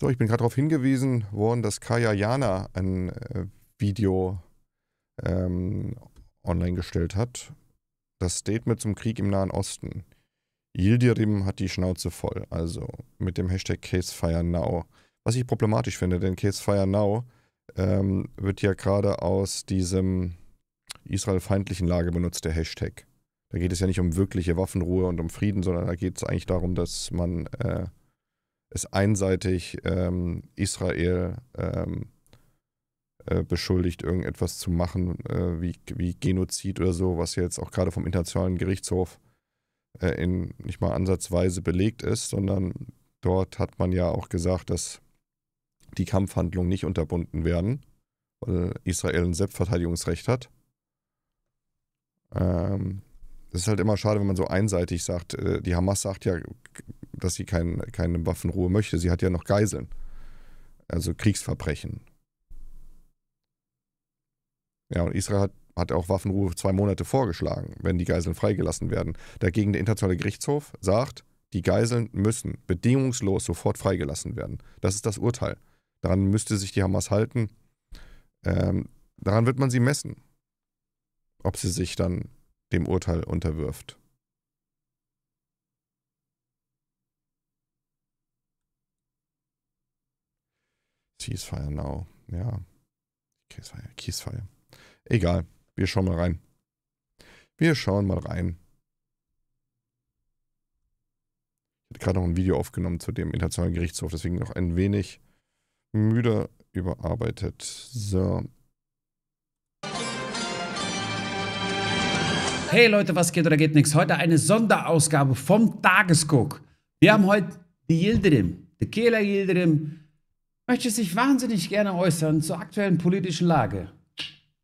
So, ich bin gerade darauf hingewiesen worden, dass Kaya Jana ein äh, Video ähm, online gestellt hat. Das Statement zum Krieg im Nahen Osten. Yildirim hat die Schnauze voll, also mit dem Hashtag CaseFireNow. Was ich problematisch finde, denn CaseFireNow ähm, wird ja gerade aus diesem israelfeindlichen Lage benutzt, der Hashtag. Da geht es ja nicht um wirkliche Waffenruhe und um Frieden, sondern da geht es eigentlich darum, dass man äh, es einseitig ähm, Israel ähm, äh, beschuldigt, irgendetwas zu machen, äh, wie, wie Genozid oder so, was jetzt auch gerade vom Internationalen Gerichtshof äh, in nicht mal ansatzweise belegt ist, sondern dort hat man ja auch gesagt, dass die Kampfhandlungen nicht unterbunden werden, weil Israel ein Selbstverteidigungsrecht hat. Ähm, das ist halt immer schade, wenn man so einseitig sagt, äh, die Hamas sagt ja dass sie kein, keine Waffenruhe möchte. Sie hat ja noch Geiseln. Also Kriegsverbrechen. Ja, und Israel hat, hat auch Waffenruhe zwei Monate vorgeschlagen, wenn die Geiseln freigelassen werden. Dagegen der Internationale Gerichtshof sagt, die Geiseln müssen bedingungslos sofort freigelassen werden. Das ist das Urteil. Daran müsste sich die Hamas halten. Ähm, daran wird man sie messen, ob sie sich dann dem Urteil unterwirft. Ceasefire Now. Ja. Ceasefire, Ceasefire. Egal. Wir schauen mal rein. Wir schauen mal rein. Ich hatte gerade noch ein Video aufgenommen zu dem Internationalen Gerichtshof, deswegen noch ein wenig müde überarbeitet. So. Hey Leute, was geht oder geht nichts? Heute eine Sonderausgabe vom Tagesguck. Wir haben heute die Yildirim, die Tekela Yildirim, möchte sich wahnsinnig gerne äußern zur aktuellen politischen Lage.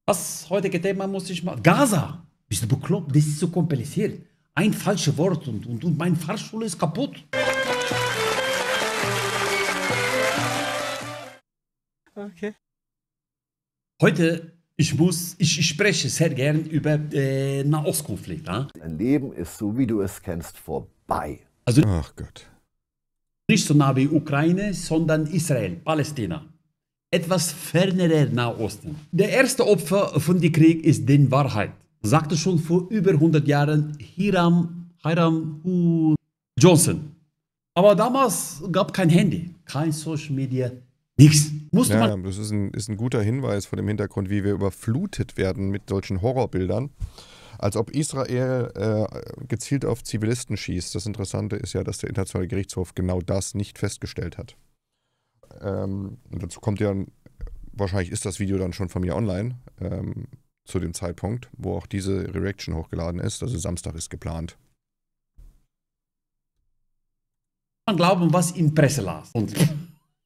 Das heutige Thema muss ich mal. Gaza! Bist du bekloppt? Das ist so kompliziert. Ein falsches Wort und, und, und mein Fahrstuhl ist kaputt. Okay. Heute, ich muss, ich, ich spreche sehr gern über äh, Nahostkonflikt. Ne? Dein Leben ist so, wie du es kennst, vorbei. Also, Ach Gott nicht so nah wie Ukraine, sondern Israel, Palästina. Etwas fernerer Nahosten. Der erste Opfer von dem Krieg ist die Wahrheit, sagte schon vor über 100 Jahren Hiram, Hiram U. Johnson. Aber damals gab kein Handy, kein Social Media, nichts. Musste ja, man das ist ein, ist ein guter Hinweis vor dem Hintergrund, wie wir überflutet werden mit solchen Horrorbildern als ob Israel äh, gezielt auf Zivilisten schießt. Das Interessante ist ja, dass der Internationale Gerichtshof genau das nicht festgestellt hat. Ähm, dazu kommt ja, wahrscheinlich ist das Video dann schon von mir online ähm, zu dem Zeitpunkt, wo auch diese Reaction hochgeladen ist. Also Samstag ist geplant. Man glauben, was in Presse las. Und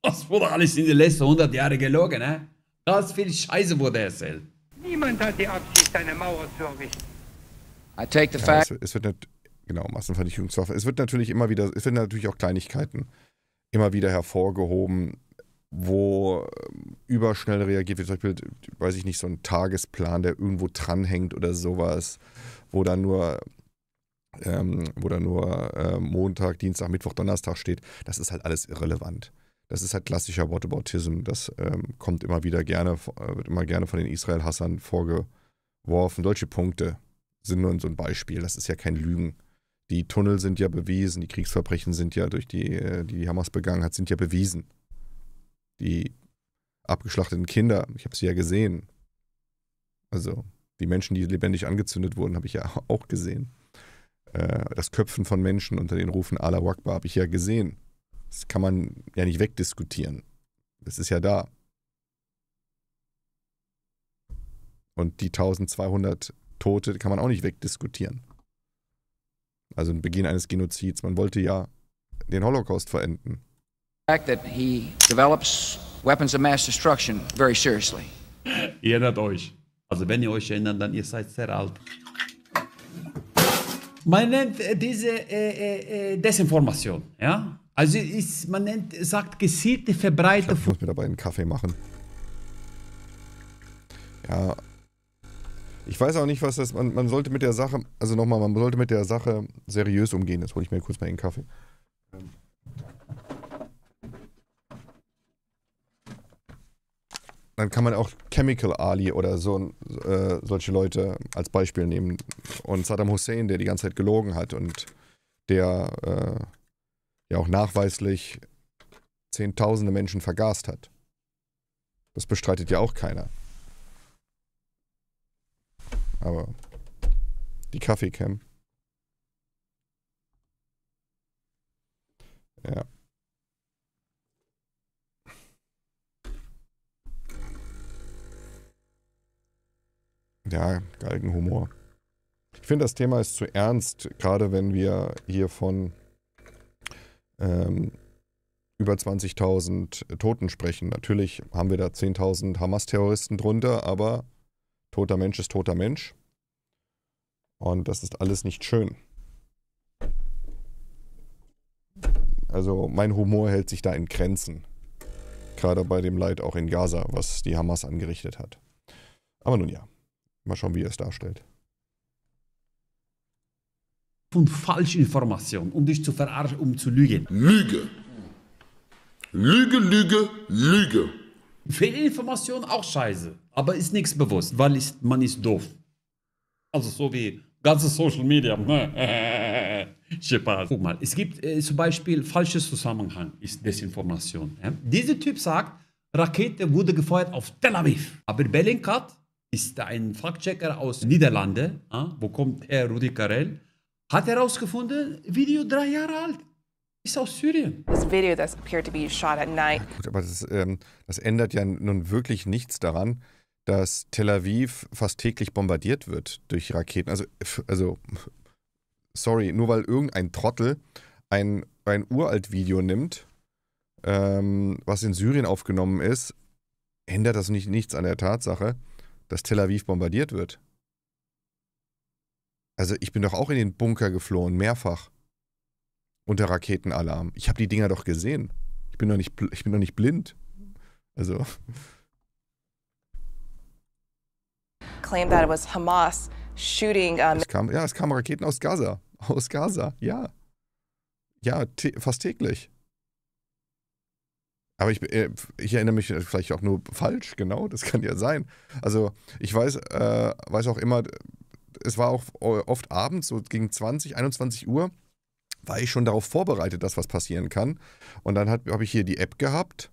das wurde alles in den letzten 100 Jahren gelogen, ne? Ganz viel Scheiße wurde erzählt. Niemand hat die Absicht, eine Mauer zu errichten. I take the fact ja, es, es, wird genau, Massenvernichtungswaffe. Es wird natürlich immer wieder, es werden natürlich auch Kleinigkeiten immer wieder hervorgehoben, wo ähm, überschnell reagiert wird. Zum Beispiel, weiß ich nicht, so ein Tagesplan, der irgendwo dranhängt oder sowas, wo dann nur, ähm, wo dann nur äh, Montag, Dienstag, Mittwoch, Donnerstag steht. Das ist halt alles irrelevant. Das ist halt klassischer Whataboutism. Das ähm, kommt immer wieder gerne, äh, wird immer gerne von den Israel-Hassern vorgeworfen. Solche Punkte sind nur so ein Beispiel, das ist ja kein Lügen. Die Tunnel sind ja bewiesen, die Kriegsverbrechen sind ja durch die, äh, die Hamas begangen hat, sind ja bewiesen. Die abgeschlachteten Kinder, ich habe sie ja gesehen. Also die Menschen, die lebendig angezündet wurden, habe ich ja auch gesehen. Äh, das Köpfen von Menschen unter den Rufen Allah Akbar habe ich ja gesehen. Das kann man ja nicht wegdiskutieren. Das ist ja da. Und die 1200 Tote kann man auch nicht wegdiskutieren. Also ein Beginn eines Genozids. Man wollte ja den Holocaust verenden. Ihr erinnert euch. Also wenn ihr euch erinnert, dann ihr seid sehr alt. Man nennt äh, diese äh, äh, äh, Desinformation, ja? Also ist, man nennt, sagt gezielte Verbreitung. Ich, ich muss mir dabei einen Kaffee machen. Ja, ich weiß auch nicht, was das. Man, man sollte mit der Sache, also nochmal, man sollte mit der Sache seriös umgehen. Jetzt hole ich mir kurz mal einen Kaffee. Ähm. Dann kann man auch Chemical Ali oder so äh, solche Leute als Beispiel nehmen. Und Saddam Hussein, der die ganze Zeit gelogen hat und der äh, ja auch nachweislich Zehntausende Menschen vergast hat. Das bestreitet ja auch keiner aber die Kaffeecam. Ja. Ja, Galgenhumor. Ich finde, das Thema ist zu ernst, gerade wenn wir hier von ähm, über 20.000 Toten sprechen. Natürlich haben wir da 10.000 Hamas-Terroristen drunter, aber Toter Mensch ist toter Mensch. Und das ist alles nicht schön. Also mein Humor hält sich da in Grenzen. Gerade bei dem Leid auch in Gaza, was die Hamas angerichtet hat. Aber nun ja, mal schauen, wie er es darstellt. Von Falschinformationen, um dich zu verarschen, um zu lügen. Lüge. Lüge, Lüge, Lüge. Fehlinformation auch scheiße, aber ist nichts bewusst, weil ist, man ist doof. Also so wie ganze Social Media. Guck mal, es gibt äh, zum Beispiel falsches Zusammenhang ist Desinformation. Ja? Dieser Typ sagt, Rakete wurde gefeuert auf Tel Aviv. Aber Bellingcat ist ein Faktchecker aus Niederlande, ja? wo kommt er, Rudi Karel? hat herausgefunden, Video drei Jahre alt ist aus Syrien. This video that's appeared to be shot at night. Ja, gut, aber das, ähm, das ändert ja nun wirklich nichts daran, dass Tel Aviv fast täglich bombardiert wird durch Raketen. Also, also sorry, nur weil irgendein Trottel ein, ein uralt Video nimmt, ähm, was in Syrien aufgenommen ist, ändert das nicht nichts an der Tatsache, dass Tel Aviv bombardiert wird. Also ich bin doch auch in den Bunker geflohen, mehrfach unter Raketenalarm. Ich habe die Dinger doch gesehen. Ich bin doch nicht, ich bin doch nicht blind. Also. Claim that it was Hamas shooting. Um es kam, ja, es kamen Raketen aus Gaza. Aus Gaza, ja. Ja, fast täglich. Aber ich, äh, ich, erinnere mich vielleicht auch nur falsch, genau, das kann ja sein. Also ich weiß, äh, weiß auch immer, es war auch oft abends, so gegen 20, 21 Uhr, war ich schon darauf vorbereitet, dass was passieren kann. Und dann habe ich hier die App gehabt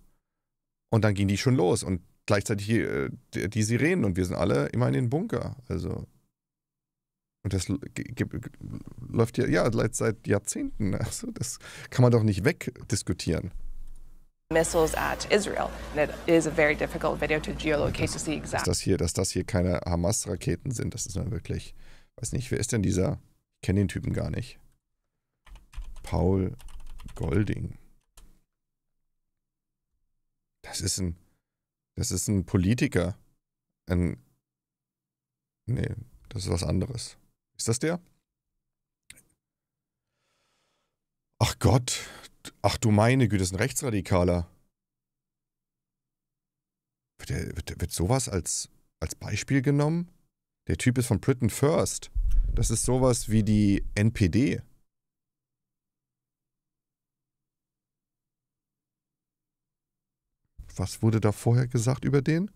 und dann ging die schon los. Und gleichzeitig hier, die, äh, die Sirenen und wir sind alle immer in den Bunker. Also. Und das läuft ja, ja seit Jahrzehnten. Also das kann man doch nicht wegdiskutieren. missiles at Israel. And it is a very difficult video to geolocate to see exactly. Dass das hier, dass das hier keine Hamas-Raketen sind, das ist dann wirklich. Weiß nicht, wer ist denn dieser? Ich kenne den Typen gar nicht. Paul Golding. Das ist ein, das ist ein Politiker. Ein, nee, das ist was anderes. Ist das der? Ach Gott, ach du meine Güte, das ist ein Rechtsradikaler. Wird, wird, wird sowas als, als Beispiel genommen? Der Typ ist von Britain First. Das ist sowas wie die NPD. Was wurde da vorher gesagt über den?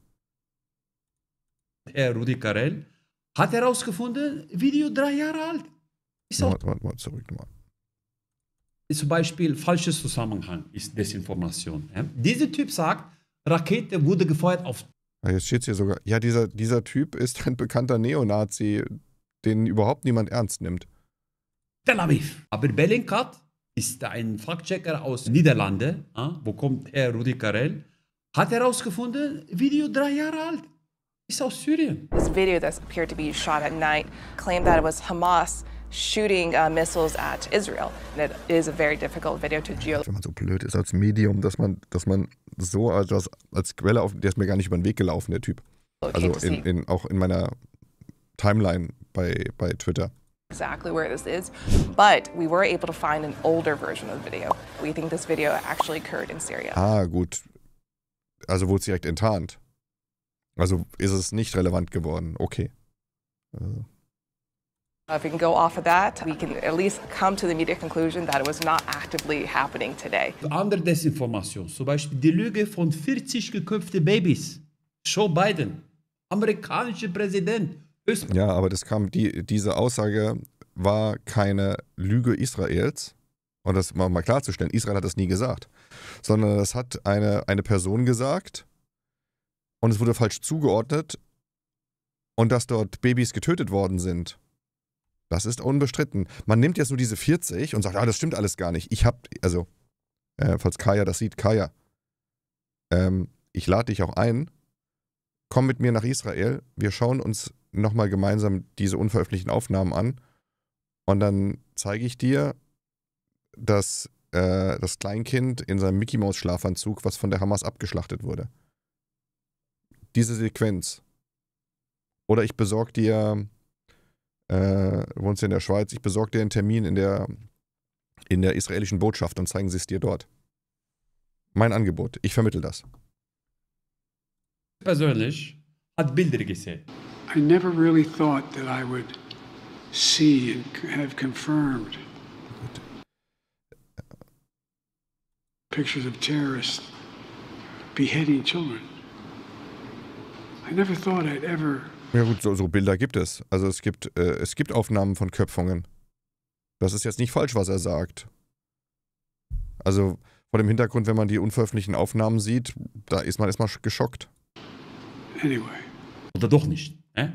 Herr Rudi Carell hat herausgefunden, Video drei Jahre alt. Ist auch warte, warte, warte, zurück mal. Zum Beispiel falsches Zusammenhang ist Desinformation. Ja? Dieser Typ sagt, Rakete wurde gefeuert auf. jetzt steht es hier sogar. Ja, dieser, dieser Typ ist ein bekannter Neonazi, den überhaupt niemand ernst nimmt. Tel Aviv. Aber Bellingcat ist ein Faktchecker aus Niederlande. Ja? Wo kommt Herr Rudi Carell? Hat herausgefunden, Video drei Jahre alt. Ist aus Syrien. This video that appeared to be shot at night claimed that it was Hamas shooting uh, missiles at Israel. And it is a very difficult video to geo. Wenn man so blöd ist als Medium, dass man, dass man so etwas als Quelle auf, der ist mir gar nicht über den Weg gelaufen, der Typ. Also in, in, auch in meiner Timeline bei, bei Twitter. exactly where this is, but we were able to find an older version of the video. We think this video actually occurred in Syria. Ah, gut. Also wurde es direkt enttarnt. Also ist es nicht relevant geworden. Okay. Also. If we can go off of that, we can at least come to the media conclusion that it was not actively happening today. Andere Desinformation, zum Beispiel die Lüge von 40 geköpften Babys. Joe Biden, amerikanischer Präsident. ja, aber das kam, die, diese Aussage war keine Lüge Israels, und das mal, mal klarzustellen, Israel hat das nie gesagt, sondern das hat eine, eine Person gesagt und es wurde falsch zugeordnet und dass dort Babys getötet worden sind. Das ist unbestritten. Man nimmt jetzt nur diese 40 und sagt, ah, das stimmt alles gar nicht. Ich hab, also, äh, falls Kaya das sieht, Kaya, ähm, ich lade dich auch ein, komm mit mir nach Israel, wir schauen uns nochmal gemeinsam diese unveröffentlichten Aufnahmen an und dann zeige ich dir, das, äh, das Kleinkind in seinem Mickey-Maus-Schlafanzug, was von der Hamas abgeschlachtet wurde. Diese Sequenz. Oder ich besorge dir, äh, wohnst du in der Schweiz, ich besorge dir einen Termin in der, in der israelischen Botschaft und zeigen sie es dir dort. Mein Angebot, ich vermittel das. Persönlich hat Bilder gesehen. I never really thought that I would see and have confirmed pictures of terrorists beheading children. I never thought I'd ever. Ja gut, so, so Bilder gibt es. Also es gibt, äh, es gibt Aufnahmen von Köpfungen. Das ist jetzt nicht falsch, was er sagt. Also vor dem Hintergrund, wenn man die unveröffentlichten Aufnahmen sieht, da ist man erstmal geschockt. Anyway. Oder doch nicht. Äh?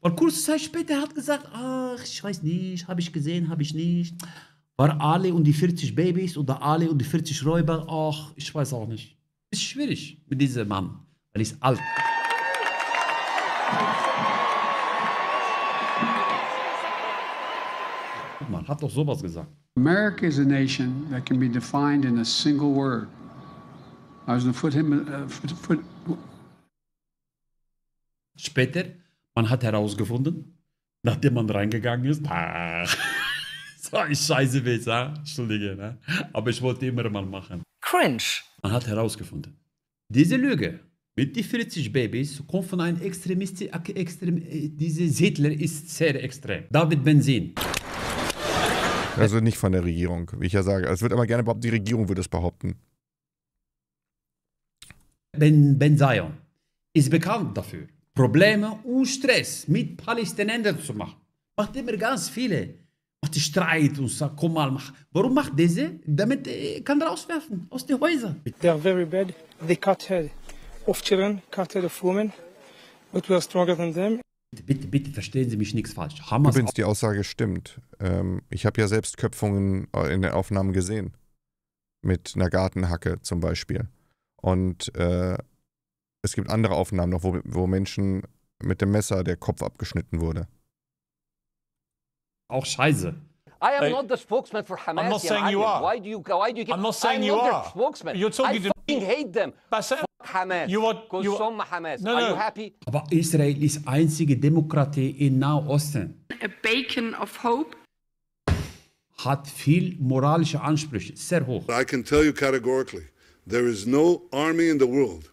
Und kurze Zeit später hat gesagt, ach, ich weiß nicht, habe ich gesehen, habe ich nicht. War Ali und die 40 Babys oder Ali und die 40 Räuber? Ach, ich weiß auch nicht. Ist schwierig mit diesem Mann, weil er ist alt. Guck mal, hat doch sowas gesagt. America is a nation that can be defined in a single word. I was going to put him. Uh, foot, Später, man hat herausgefunden, nachdem man reingegangen ist. so ein Scheißewitz, ja? Entschuldige, ne? aber ich wollte immer mal machen. Cringe. Man hat herausgefunden, diese Lüge mit den 40 Babys kommt von einem Extremisten, äh, extrem, äh, diese Siedler ist sehr extrem. David Benzin. Also nicht von der Regierung, wie ich ja sage. Also es wird immer gerne behauptet, die Regierung würde es behaupten. Ben, ben Zion ist bekannt dafür, Probleme und Stress mit Palästinensern zu machen. Macht immer ganz viele macht die Streit und sagt, komm mal, mach. Warum macht diese? Damit äh, kann rauswerfen aus den Häusern. They are very bad. They cut head of children, cut head of women. But we are stronger than them. Bitte, bitte verstehen Sie mich nichts falsch. Hamas Übrigens, die Aussage stimmt. Ähm, ich habe ja selbst Köpfungen äh, in den Aufnahmen gesehen. Mit einer Gartenhacke zum Beispiel. Und äh, es gibt andere Aufnahmen noch, wo, wo Menschen mit dem Messer der Kopf abgeschnitten wurde auch scheiße. I am I, not the spokesman for Hamas. I'm not saying Alim. you are. Why do you why do you get, I'm not saying I'm you not are. Their spokesman. You're talking I to me. hate them. Bassem, Fuck Hamas. You are, you are, Hamas. No, no. Are you happy? Aber Israel ist einzige Demokratie in im Nahosten. A beacon of hope. Hat viel moralische Ansprüche, sehr hoch. I can tell you categorically, there is no army in the world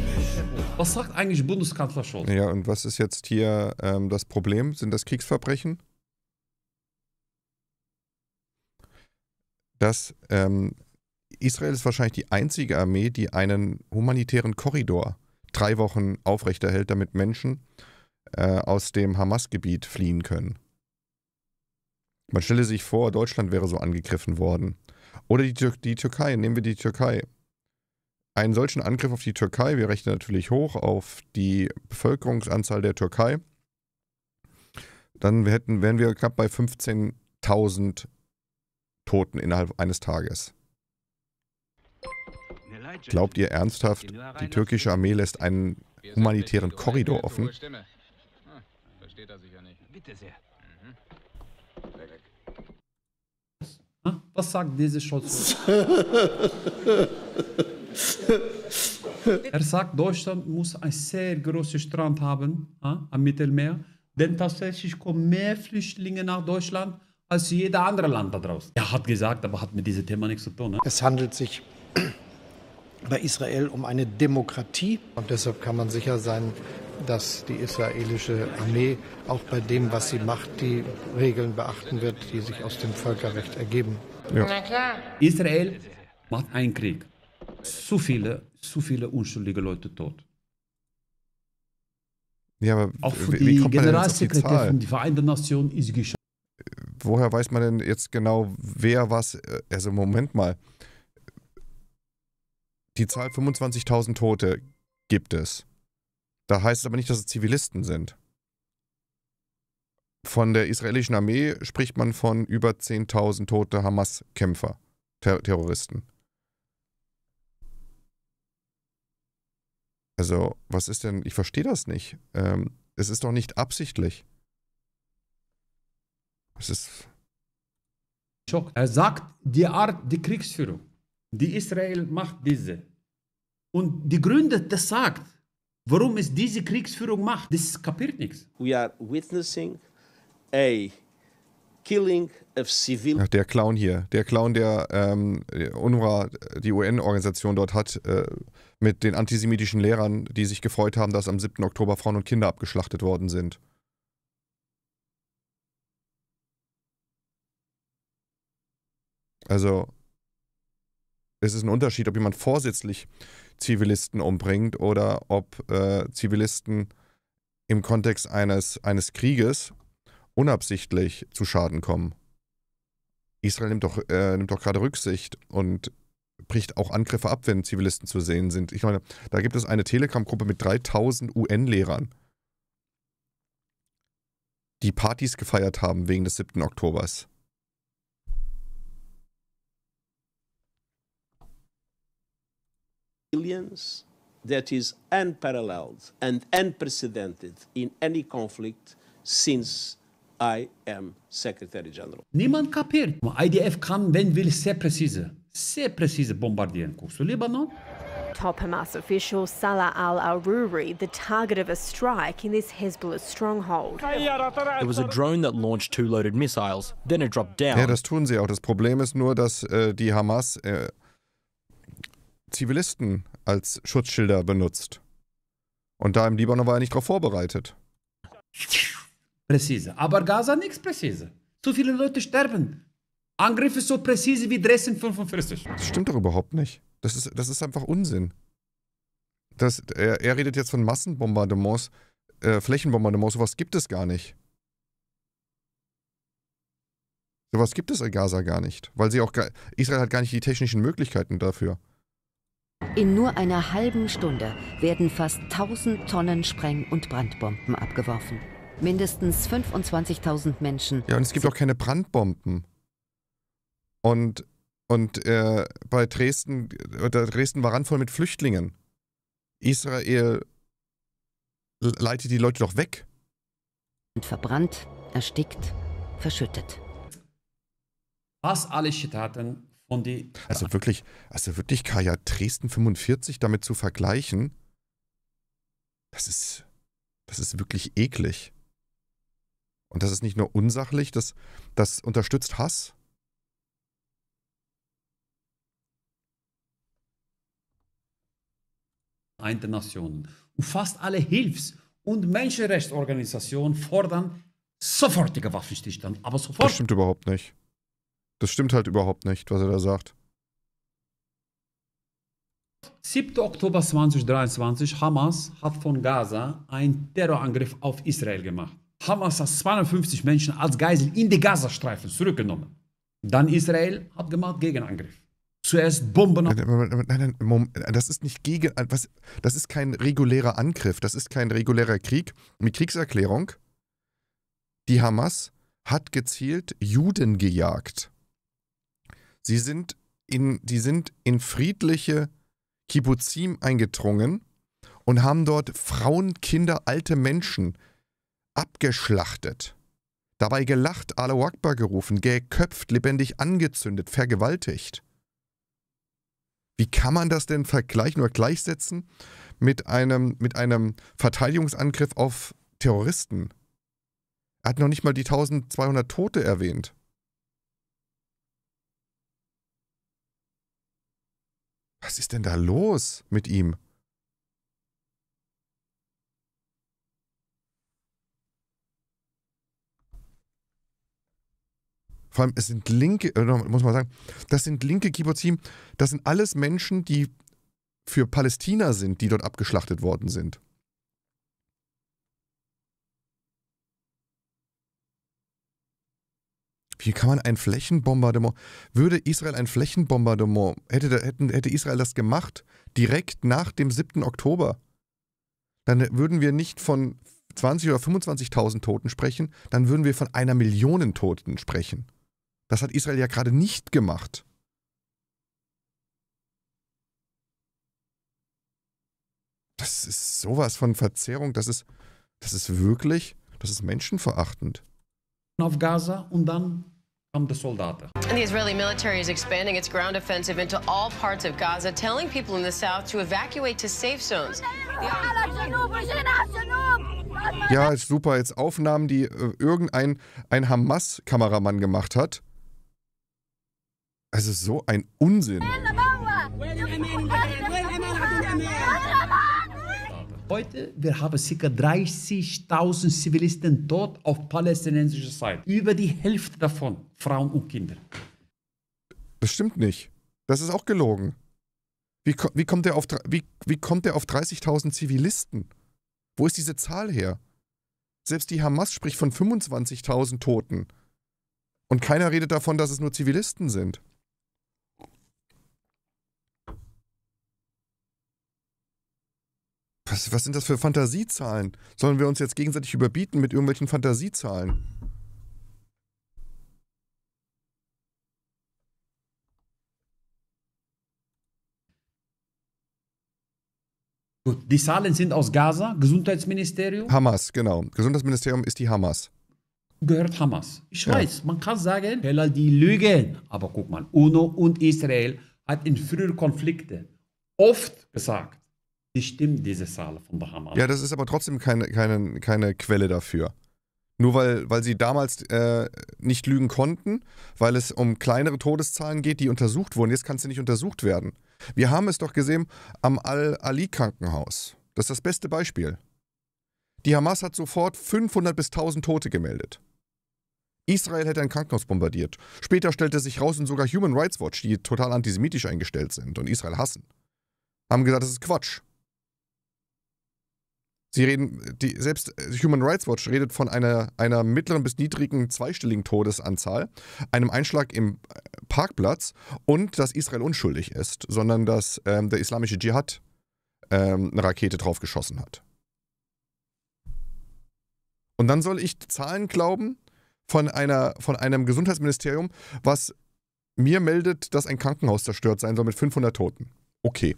Was sagt eigentlich Bundeskanzler Scholz? Ja, und was ist jetzt hier ähm, das Problem? Sind das Kriegsverbrechen? Dass ähm, Israel ist wahrscheinlich die einzige Armee, die einen humanitären Korridor drei Wochen aufrechterhält, damit Menschen äh, aus dem Hamas-Gebiet fliehen können. Man stelle sich vor, Deutschland wäre so angegriffen worden. Oder die, Tür die Türkei, nehmen wir die Türkei. Einen solchen Angriff auf die Türkei, wir rechnen natürlich hoch auf die Bevölkerungsanzahl der Türkei, dann hätten, wären wir knapp bei 15.000 Toten innerhalb eines Tages. Glaubt ihr ernsthaft, die türkische Armee lässt einen humanitären Korridor offen? Versteht er sicher mhm. nicht. Was sagt diese Scholz? er sagt, Deutschland muss einen sehr großen Strand haben ha, ah, am Mittelmeer, denn tatsächlich kommen mehr Flüchtlinge nach Deutschland als jeder andere Land da draußen. Er hat gesagt, aber hat mit diesem Thema nichts zu tun. Ne? Es handelt sich bei Israel um eine Demokratie und deshalb kann man sicher sein, dass die israelische Armee auch bei dem, was sie macht, die Regeln beachten wird, die sich aus dem Völkerrecht ergeben. Ja. Israel macht einen Krieg zu viele, zu viele unschuldige Leute tot. Ja, aber auch für wie, wie Generalsekretär von die Vereinten Nationen ist geschaut. Woher weiß man denn jetzt genau, wer was? Äh, also Moment mal. Die Zahl 25.000 Tote gibt es. Da heißt es aber nicht, dass es Zivilisten sind. Von der israelischen Armee spricht man von über 10.000 tote Hamas-Kämpfer, Ter Terroristen. Also, was ist denn? Ich verstehe das nicht. Ähm, es ist doch nicht absichtlich. Es ist. Schock. Er sagt, die Art der Kriegsführung, die Israel macht diese. Und die Gründe, das sagt, warum es diese Kriegsführung macht, das kapiert nichts. We are witnessing a killing of civil Ach, der Clown hier, der Clown, der ähm, UNRWA, die UN-Organisation dort hat, äh, mit den antisemitischen Lehrern, die sich gefreut haben, dass am 7. Oktober Frauen und Kinder abgeschlachtet worden sind. Also, es ist ein Unterschied, ob jemand vorsätzlich Zivilisten umbringt oder ob äh, Zivilisten im Kontext eines, eines Krieges unabsichtlich zu Schaden kommen. Israel nimmt doch, äh, nimmt doch gerade Rücksicht und bricht auch Angriffe ab, wenn Zivilisten zu sehen sind. Ich meine, da gibt es eine Telegram-Gruppe mit 3000 UN-Lehrern, die Partys gefeiert haben wegen des 7. Oktobers. Billions that is unparalleled and unprecedented in any conflict since I am Secretary General. Niemand kapiert. IDF kam, wenn will, sehr präzise sehr präzise bombardieren kurz zu Libanon. Top Hamas official Salah al Aruri, the target of a strike in this Hezbollah stronghold. It was a drone that launched two loaded missiles, then it dropped down. Ja, das tun sie auch. Das Problem ist nur, dass äh, die Hamas äh, Zivilisten als Schutzschilder benutzt. Und da im Libanon war er nicht darauf vorbereitet. Präzise. Aber Gaza nichts präzise. Zu viele Leute sterben. Angriff ist so präzise wie Dresden 45. Das stimmt doch überhaupt nicht. Das ist, das ist einfach Unsinn. Das, er, er redet jetzt von Massenbombardements, äh, Flächenbombardements, sowas gibt es gar nicht. Sowas gibt es in Gaza gar nicht, weil sie auch gar, Israel hat gar nicht die technischen Möglichkeiten dafür. In nur einer halben Stunde werden fast 1000 Tonnen Spreng- und Brandbomben abgeworfen. Mindestens 25.000 Menschen. Ja, und es gibt auch keine Brandbomben. Und, und äh, bei Dresden, Dresden war randvoll mit Flüchtlingen. Israel leitet die Leute doch weg. Und verbrannt, erstickt, verschüttet. Was alle Zitaten von die. Also wirklich, also wirklich, Kaya, Dresden 45 damit zu vergleichen, das ist, das ist wirklich eklig. Und das ist nicht nur unsachlich, das, das unterstützt Hass. Vereinte Nationen und fast alle Hilfs- und Menschenrechtsorganisationen fordern sofortige Waffenstillstand, aber sofort. Das stimmt überhaupt nicht. Das stimmt halt überhaupt nicht, was er da sagt. 7. Oktober 2023, Hamas hat von Gaza einen Terrorangriff auf Israel gemacht. Hamas hat 250 Menschen als Geisel in die Gazastreifen zurückgenommen. Dann Israel hat gemacht Gegenangriff. Zuerst Bomben. Nein, nein, nein, Moment, das ist nicht gegen. Was, das ist kein regulärer Angriff. Das ist kein regulärer Krieg. Mit Kriegserklärung. Die Hamas hat gezielt Juden gejagt. Sie sind in, die sind in friedliche Kibbuzim eingedrungen und haben dort Frauen, Kinder, alte Menschen abgeschlachtet. Dabei gelacht, Allahu Akbar gerufen, geköpft, lebendig angezündet, vergewaltigt. Wie kann man das denn vergleichen oder gleichsetzen mit einem, mit einem Verteidigungsangriff auf Terroristen? Er hat noch nicht mal die 1200 Tote erwähnt. Was ist denn da los mit ihm? vor allem es sind linke, äh, muss man sagen, das sind linke Kibbutzim, das sind alles Menschen, die für Palästina sind, die dort abgeschlachtet worden sind. Wie kann man ein Flächenbombardement, würde Israel ein Flächenbombardement, hätte, hätten, hätte Israel das gemacht, direkt nach dem 7. Oktober, dann würden wir nicht von 20 oder 25.000 Toten sprechen, dann würden wir von einer Million Toten sprechen. Das hat Israel ja gerade nicht gemacht. Das ist sowas von Verzerrung, das ist, das ist wirklich, das ist menschenverachtend. Auf Gaza und dann kamen die Soldaten. And the Israeli military is expanding its ground offensive into all parts of Gaza, telling people in the south to evacuate to safe zones. Ja, ist super. Jetzt Aufnahmen, die äh, irgendein ein Hamas-Kameramann gemacht hat. Also so ein Unsinn. Heute, wir haben ca. 30.000 Zivilisten tot auf palästinensischer Seite. Über die Hälfte davon Frauen und Kinder. Das stimmt nicht. Das ist auch gelogen. Wie, wie kommt der auf, wie, wie kommt der auf 30.000 Zivilisten? Wo ist diese Zahl her? Selbst die Hamas spricht von 25.000 Toten. Und keiner redet davon, dass es nur Zivilisten sind. was, was sind das für Fantasiezahlen? Sollen wir uns jetzt gegenseitig überbieten mit irgendwelchen Fantasiezahlen? Gut, die Zahlen sind aus Gaza, Gesundheitsministerium. Hamas, genau. Gesundheitsministerium ist die Hamas. Gehört Hamas. Ich ja. weiß, man kann sagen, die lügen. Aber guck mal, UNO und Israel hat in früheren Konflikten oft gesagt, die stimmt diese Zahl von Bahamas. Ja, das ist aber trotzdem keine, keine, keine Quelle dafür. Nur weil, weil sie damals äh, nicht lügen konnten, weil es um kleinere Todeszahlen geht, die untersucht wurden. Jetzt kann es nicht untersucht werden. Wir haben es doch gesehen am Al-Ali-Krankenhaus. Das ist das beste Beispiel. Die Hamas hat sofort 500 bis 1000 Tote gemeldet. Israel hätte ein Krankenhaus bombardiert. Später stellte sich raus und sogar Human Rights Watch, die total antisemitisch eingestellt sind und Israel hassen, haben gesagt, das ist Quatsch. Sie reden, die, selbst äh, Human Rights Watch redet von einer, einer mittleren bis niedrigen zweistelligen Todesanzahl, einem Einschlag im äh, Parkplatz und dass Israel unschuldig ist, sondern dass ähm, der islamische Dschihad ähm, eine Rakete draufgeschossen hat. Und dann soll ich Zahlen glauben von, einer, von einem Gesundheitsministerium, was mir meldet, dass ein Krankenhaus zerstört sein soll mit 500 Toten. Okay.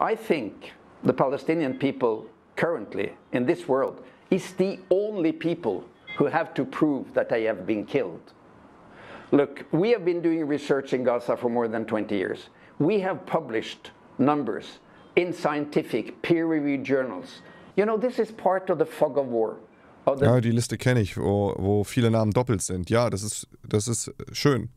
I think the Palestinian people currently in this world is the only people who have to prove that they have been killed. Look, we have been doing research in Gaza for more than 20 years. We have published numbers in scientific peer-reviewed journals. You know, this is part of the fog of war. Ja, die Liste kenne ich, wo, wo viele Namen doppelt sind. Ja, das ist, das ist schön.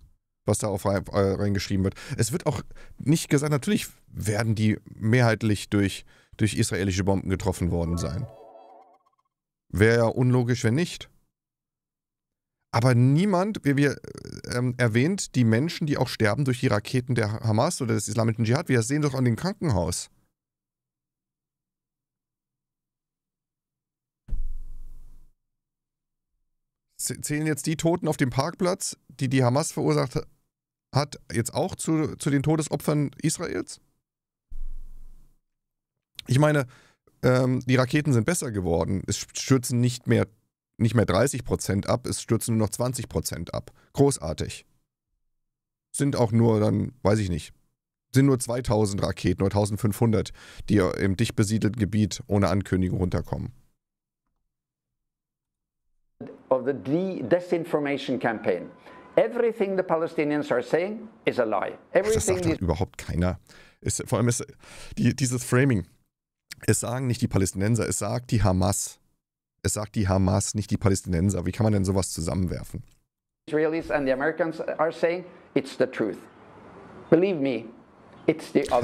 was da auf äh, reingeschrieben wird. Es wird auch nicht gesagt, natürlich werden die mehrheitlich durch, durch israelische Bomben getroffen worden sein. Wäre ja unlogisch, wenn nicht. Aber niemand, wie wir äh, ähm, erwähnt, die Menschen, die auch sterben durch die Raketen der Hamas oder des Islamischen Dschihad, wir sehen doch an dem Krankenhaus. zählen jetzt die Toten auf dem Parkplatz, die die Hamas verursacht hat? hat jetzt auch zu, zu den Todesopfern Israels? Ich meine, ähm, die Raketen sind besser geworden. Es stürzen nicht mehr, nicht mehr 30 Prozent ab, es stürzen nur noch 20 Prozent ab. Großartig. Sind auch nur dann, weiß ich nicht, sind nur 2000 Raketen nur 1500, die im dicht besiedelten Gebiet ohne Ankündigung runterkommen. Of the de Disinformation Campaign. Everything the Palestinians are saying is a lie. Everything das sagt überhaupt keiner. Ist, vor allem ist die, dieses Framing. Es sagen nicht die Palästinenser, es sagt die Hamas. Es sagt die Hamas, nicht die Palästinenser. Wie kann man denn sowas zusammenwerfen? Israelis and the Americans are saying it's the truth. Believe me,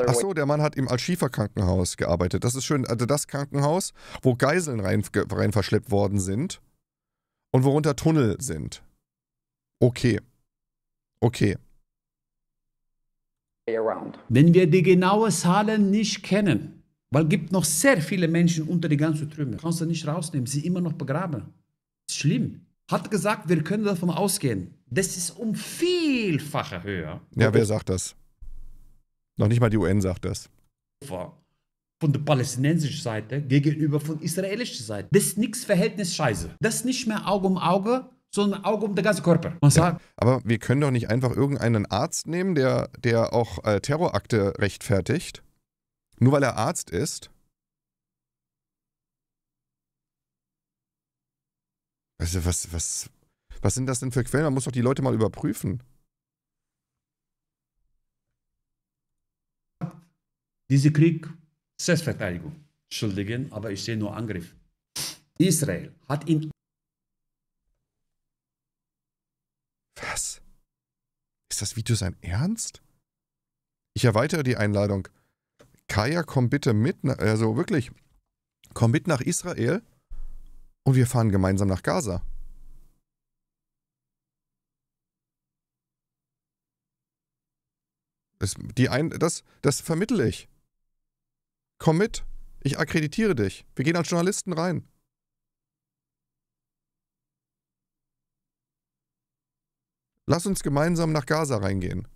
Ach so, der Mann hat im Al-Shifa-Krankenhaus gearbeitet. Das ist schön. Also das Krankenhaus, wo Geiseln rein, rein verschleppt worden sind und worunter Tunnel sind. Okay. Okay. Wenn wir die genauen Zahlen nicht kennen, weil es gibt noch sehr viele Menschen unter die ganzen Trümmer, kannst du nicht rausnehmen, sie immer noch begraben. ist schlimm. Hat gesagt, wir können davon ausgehen. Das ist um vielfache höher. Ja, wer sagt das? Noch nicht mal die UN sagt das. Von der palästinensischen Seite gegenüber von israelischer Seite. Das ist nichts Verhältnis Scheiße. Das ist nicht mehr Auge um Auge, so ein Auge um den ganzen Körper. Man sagt, ja, aber wir können doch nicht einfach irgendeinen Arzt nehmen, der, der auch äh, Terrorakte rechtfertigt, nur weil er Arzt ist. Also was, was, was sind das denn für Quellen? Man muss doch die Leute mal überprüfen. Dieser Krieg, Selbstverteidigung. Entschuldigen, aber ich sehe nur Angriff. Israel hat in Ist das Video sein Ernst? Ich erweitere die Einladung. Kaya, komm bitte mit, also wirklich, komm mit nach Israel und wir fahren gemeinsam nach Gaza. Das, die ein, das, das vermittle ich. Komm mit. Ich akkreditiere dich. Wir gehen als Journalisten rein. Lass uns gemeinsam nach Gaza reingehen.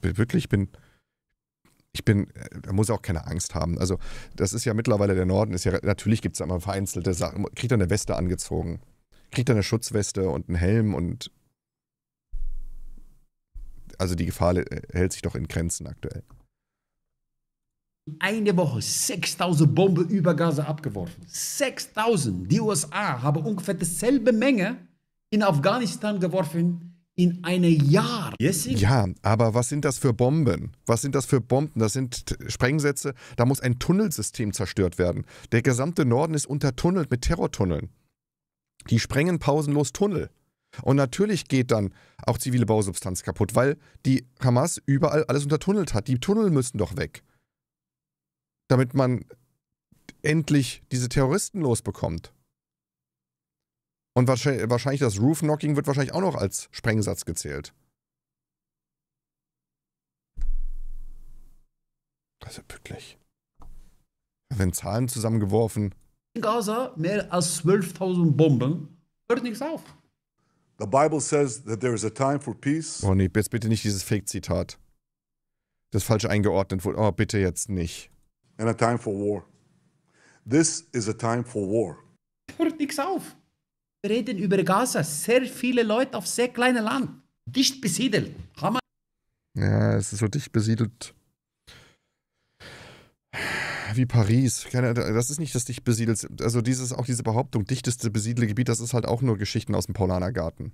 Wirklich, ich bin, ich bin, da muss auch keine Angst haben. Also, das ist ja mittlerweile der Norden, ist ja, natürlich gibt es immer vereinzelte Sachen. Kriegt er eine Weste angezogen, kriegt er eine Schutzweste und einen Helm und. Also, die Gefahr äh, hält sich doch in Grenzen aktuell eine Woche 6000 Bomben über Gaza abgeworfen. 6000. Die USA haben ungefähr dieselbe Menge in Afghanistan geworfen in einem Jahr. Yes, ja, aber was sind das für Bomben? Was sind das für Bomben? Das sind Sprengsätze. Da muss ein Tunnelsystem zerstört werden. Der gesamte Norden ist untertunnelt mit Terrortunneln. Die sprengen pausenlos Tunnel. Und natürlich geht dann auch zivile Bausubstanz kaputt, weil die Hamas überall alles untertunnelt hat. Die Tunnel müssen doch weg damit man endlich diese Terroristen losbekommt. Und wahrscheinlich, das Roof-Knocking wird wahrscheinlich auch noch als Sprengsatz gezählt. Also wirklich. Da werden Zahlen zusammengeworfen. In Gaza mehr als 12.000 Bomben. Hört nichts auf. The Bible says that there is a time for peace. Oh nee, jetzt bitte nicht dieses Fake-Zitat. Das falsch eingeordnet wurde. Oh, bitte jetzt nicht and a time for war. This is a time for war. Hört nichts auf. Wir reden über Gaza. Sehr viele Leute auf sehr kleinem Land. Dicht besiedelt. Hammer. Ja, es ist so dicht besiedelt. Wie Paris. Das ist nicht das dicht besiedelte. Also, dieses, auch diese Behauptung, dichteste besiedelte Gebiet, das ist halt auch nur Geschichten aus dem Paulanergarten.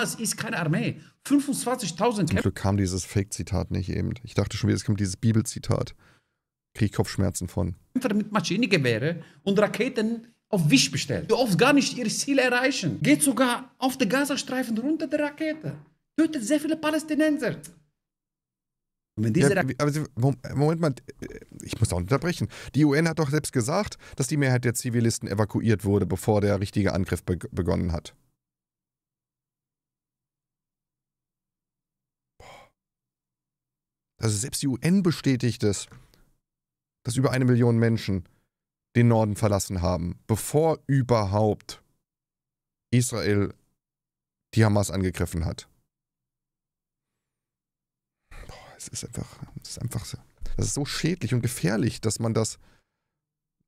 Das ist keine Armee. 25.000 Kämpfer. Glück kam dieses Fake-Zitat nicht eben. Ich dachte schon wieder, es kommt dieses Bibelzitat. Kriege ich Kopfschmerzen von. Kämpfer mit Maschinengewehre und Raketen auf Wisch bestellt, die oft gar nicht ihr Ziel erreichen. Geht sogar auf den Gazastreifen runter der Rakete. Tötet sehr viele Palästinenser. Ja, aber Sie, Moment mal, ich muss auch unterbrechen. Die UN hat doch selbst gesagt, dass die Mehrheit der Zivilisten evakuiert wurde, bevor der richtige Angriff be begonnen hat. Also selbst die UN bestätigt es, dass über eine Million Menschen den Norden verlassen haben, bevor überhaupt Israel die Hamas angegriffen hat. Boah, es ist einfach, es ist einfach so, das ist so schädlich und gefährlich, dass man das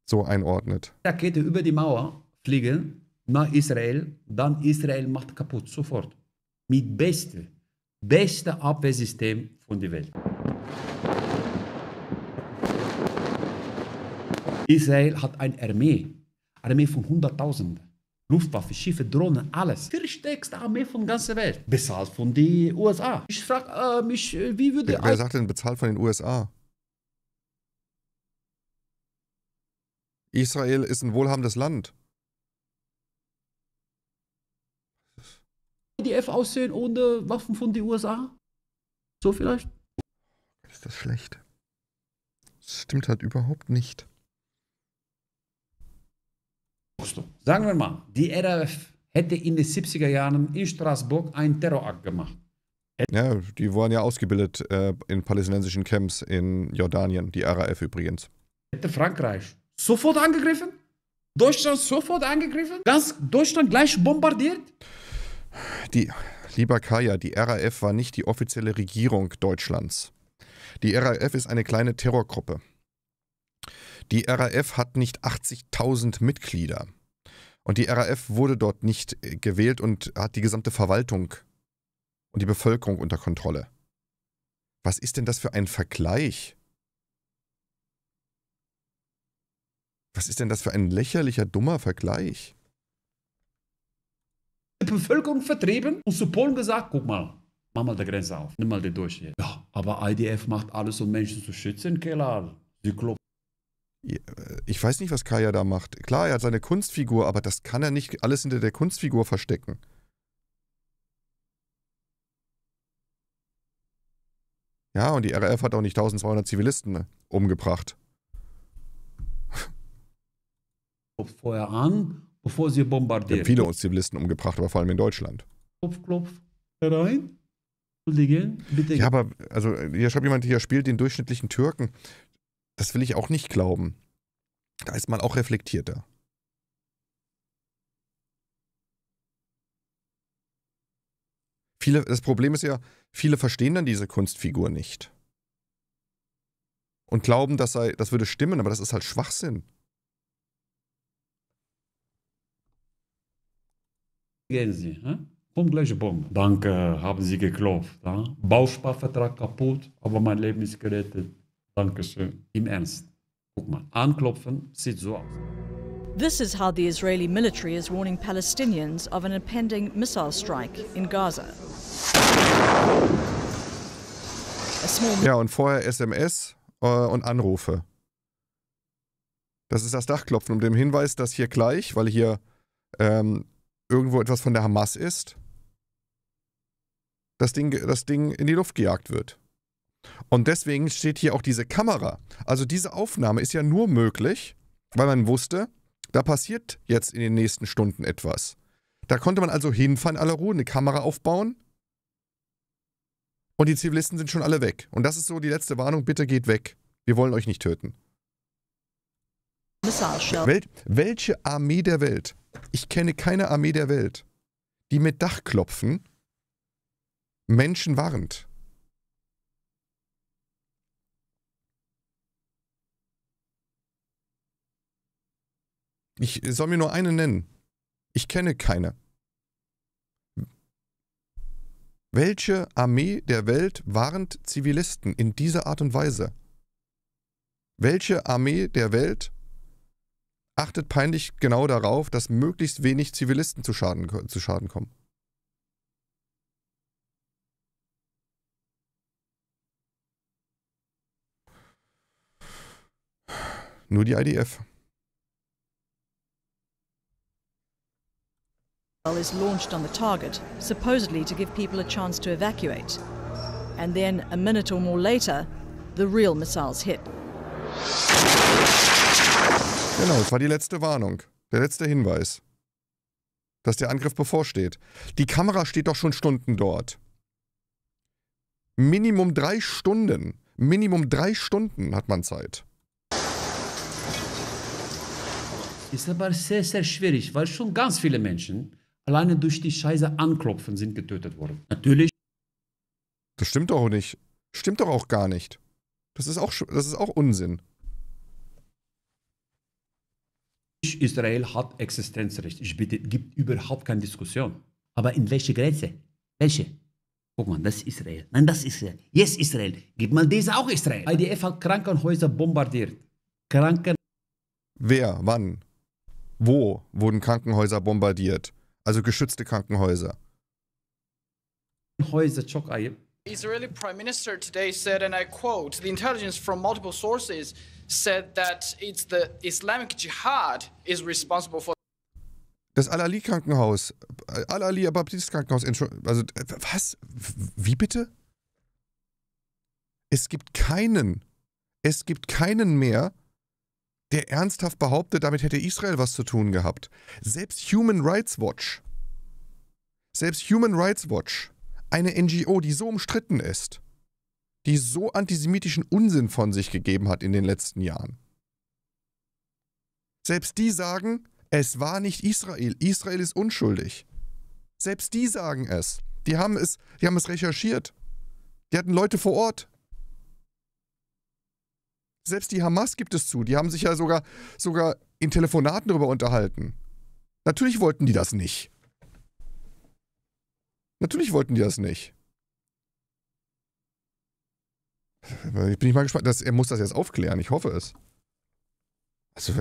so einordnet. Rakete über die Mauer fliegen nach Israel, dann Israel macht kaputt sofort. Mit beste, beste Abwehrsystem von der Welt. Israel hat eine Armee, Armee von 100.000, Luftwaffe, Schiffe, Drohnen, alles. Vierstärkste Armee von der ganzen Welt. Bezahlt von den USA. Ich frage äh, mich, äh, wie würde. Wer, wer sagt denn bezahlt von den USA? Israel ist ein wohlhabendes Land. Die F aussehen ohne Waffen von den USA? So vielleicht? ist das schlecht. Das stimmt halt überhaupt nicht. Sagen wir mal, die RAF hätte in den 70er Jahren in Straßburg einen Terrorakt gemacht. Ja, die waren ja ausgebildet äh, in palästinensischen Camps in Jordanien, die RAF übrigens. Hätte Frankreich sofort angegriffen? Deutschland sofort angegriffen? Ganz Deutschland gleich bombardiert? Die, lieber Kaya, die RAF war nicht die offizielle Regierung Deutschlands. Die RAF ist eine kleine Terrorgruppe. Die RAF hat nicht 80.000 Mitglieder. Und die RAF wurde dort nicht äh, gewählt und hat die gesamte Verwaltung und die Bevölkerung unter Kontrolle. Was ist denn das für ein Vergleich? Was ist denn das für ein lächerlicher, dummer Vergleich? Die Bevölkerung vertrieben und zu Polen gesagt, guck mal, Mach mal die Grenze auf, nimm mal die durch Durchschnitt. Ja, aber IDF macht alles, um Menschen zu schützen, Keller. Zyklop. Äh, ich weiß nicht, was Kaya da macht. Klar, er hat seine Kunstfigur, aber das kann er nicht alles hinter der Kunstfigur verstecken. Ja, und die RAF hat auch nicht 1200 Zivilisten ne, umgebracht. Vorher an, bevor sie bombardieren. Wir haben viele uns Zivilisten umgebracht, aber vor allem in Deutschland. Klopf, klopf, herein. Entschuldige, bitte. Ja, aber also hier schreibt jemand, hier spielt den durchschnittlichen Türken. Das will ich auch nicht glauben. Da ist man auch reflektierter. Viele, das Problem ist ja, viele verstehen dann diese Kunstfigur nicht. Und glauben, das, sei, das würde stimmen, aber das ist halt Schwachsinn. Gehen Sie, hm? Bumm, gleich bumm. Danke, haben Sie geklopft. Ja? Bausparvertrag kaputt, aber mein Leben ist gerettet. Dankeschön. Im Ernst. Guck mal, anklopfen sieht so aus. This is how the Israeli military is warning Palestinians of an impending missile strike in Gaza. Ja, und vorher SMS äh, und Anrufe. Das ist das Dachklopfen, um dem Hinweis, dass hier gleich, weil hier ähm, irgendwo etwas von der Hamas ist, das Ding, das Ding in die Luft gejagt wird. Und deswegen steht hier auch diese Kamera. Also diese Aufnahme ist ja nur möglich, weil man wusste, da passiert jetzt in den nächsten Stunden etwas. Da konnte man also hinfahren, aller Ruhe, eine Kamera aufbauen. Und die Zivilisten sind schon alle weg. Und das ist so die letzte Warnung, bitte geht weg. Wir wollen euch nicht töten. Wel welche Armee der Welt? Ich kenne keine Armee der Welt, die mit Dachklopfen Menschen warnt. Ich soll mir nur eine nennen. Ich kenne keine. Welche Armee der Welt warnt Zivilisten in dieser Art und Weise? Welche Armee der Welt achtet peinlich genau darauf, dass möglichst wenig Zivilisten zu Schaden, zu Schaden kommen? Nur die IDF. is launched on the target, supposedly to give people a chance to evacuate. And then, a minute or more later, the real missiles hit. Genau, es war die letzte Warnung, der letzte Hinweis, dass der Angriff bevorsteht. Die Kamera steht doch schon Stunden dort. Minimum drei Stunden, Minimum drei Stunden hat man Zeit. ist aber sehr, sehr schwierig, weil schon ganz viele Menschen alleine durch die Scheiße anklopfen sind getötet worden. Natürlich. Das stimmt doch nicht. Stimmt doch auch gar nicht. Das ist auch, das ist auch Unsinn. Israel hat Existenzrecht. Ich bitte, gibt überhaupt keine Diskussion. Aber in welche Grenze? Welche? Guck mal, das ist Israel. Nein, das ist Israel. Yes, Israel. Gib mal diese auch Israel. IDF hat Krankenhäuser bombardiert. Kranken. Wer? Wann? Wo wurden Krankenhäuser bombardiert? Also geschützte Krankenhäuser. Häuser, Israeli Prime Minister today said, and I quote, the intelligence from multiple sources said that it's the Islamic Jihad is responsible for. Das Al-Ali-Krankenhaus, Al-Ali-Baptist-Krankenhaus, also was? Wie bitte? Es gibt keinen, es gibt keinen mehr, der ernsthaft behauptet, damit hätte Israel was zu tun gehabt. Selbst Human Rights Watch, selbst Human Rights Watch, eine NGO, die so umstritten ist, die so antisemitischen Unsinn von sich gegeben hat in den letzten Jahren. Selbst die sagen, es war nicht Israel, Israel ist unschuldig. Selbst die sagen es. Die haben es, die haben es recherchiert. Die hatten Leute vor Ort, selbst die Hamas gibt es zu. Die haben sich ja sogar, sogar in Telefonaten darüber unterhalten. Natürlich wollten die das nicht. Natürlich wollten die das nicht. Ich Bin ich mal gespannt. Das, er muss das jetzt aufklären. Ich hoffe es. Also,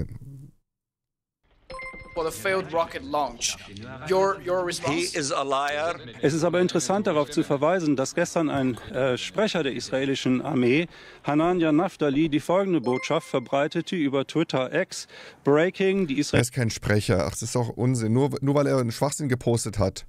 for the failed rocket launch. Your, your response? He is a liar. Es ist aber interessant darauf zu verweisen, dass gestern ein äh, Sprecher der israelischen Armee, Hanania Naftali, die folgende Botschaft verbreitete über Twitter X, Breaking, die Israel... Er ist kein Sprecher, ach, das ist doch Unsinn, nur, nur weil er einen Schwachsinn gepostet hat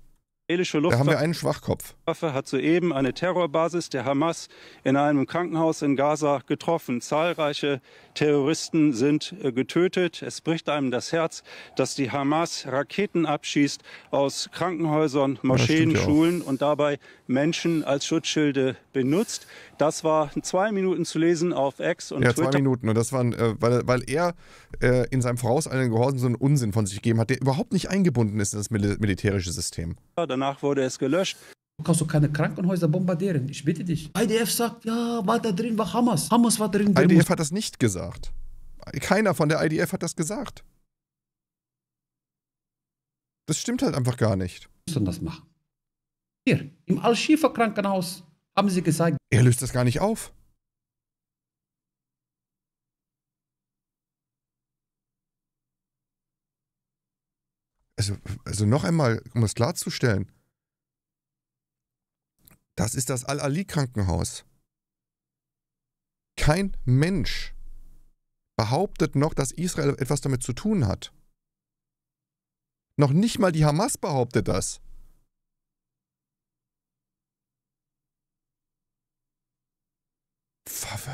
israelische Luftwaffe. Da haben wir einen Schwachkopf. Waffe hat soeben eine Terrorbasis der Hamas in einem Krankenhaus in Gaza getroffen. Zahlreiche Terroristen sind äh, getötet. Es bricht einem das Herz, dass die Hamas Raketen abschießt aus Krankenhäusern, Moscheen, ja Schulen und dabei Menschen als Schutzschilde benutzt. Das war zwei Minuten zu lesen auf X und ja, Twitter. Ja, zwei Minuten. Und das waren, äh, weil, weil er äh, in seinem vorauseilenden Gehorsam so einen Unsinn von sich gegeben hat, der überhaupt nicht eingebunden ist in das militärische System. Ja, dann danach wurde es gelöscht. Du kannst doch keine Krankenhäuser bombardieren, ich bitte dich. IDF sagt, ja, war da drin, war Hamas. Hamas war drin. IDF hat das nicht gesagt. Keiner von der IDF hat das gesagt. Das stimmt halt einfach gar nicht. Wir müssen das machen. Hier, im Al-Shifa-Krankenhaus haben sie gesagt. Er löst das gar nicht auf. also, also noch einmal, um es klarzustellen, das ist das Al-Ali-Krankenhaus. Kein Mensch behauptet noch, dass Israel etwas damit zu tun hat. Noch nicht mal die Hamas behauptet das.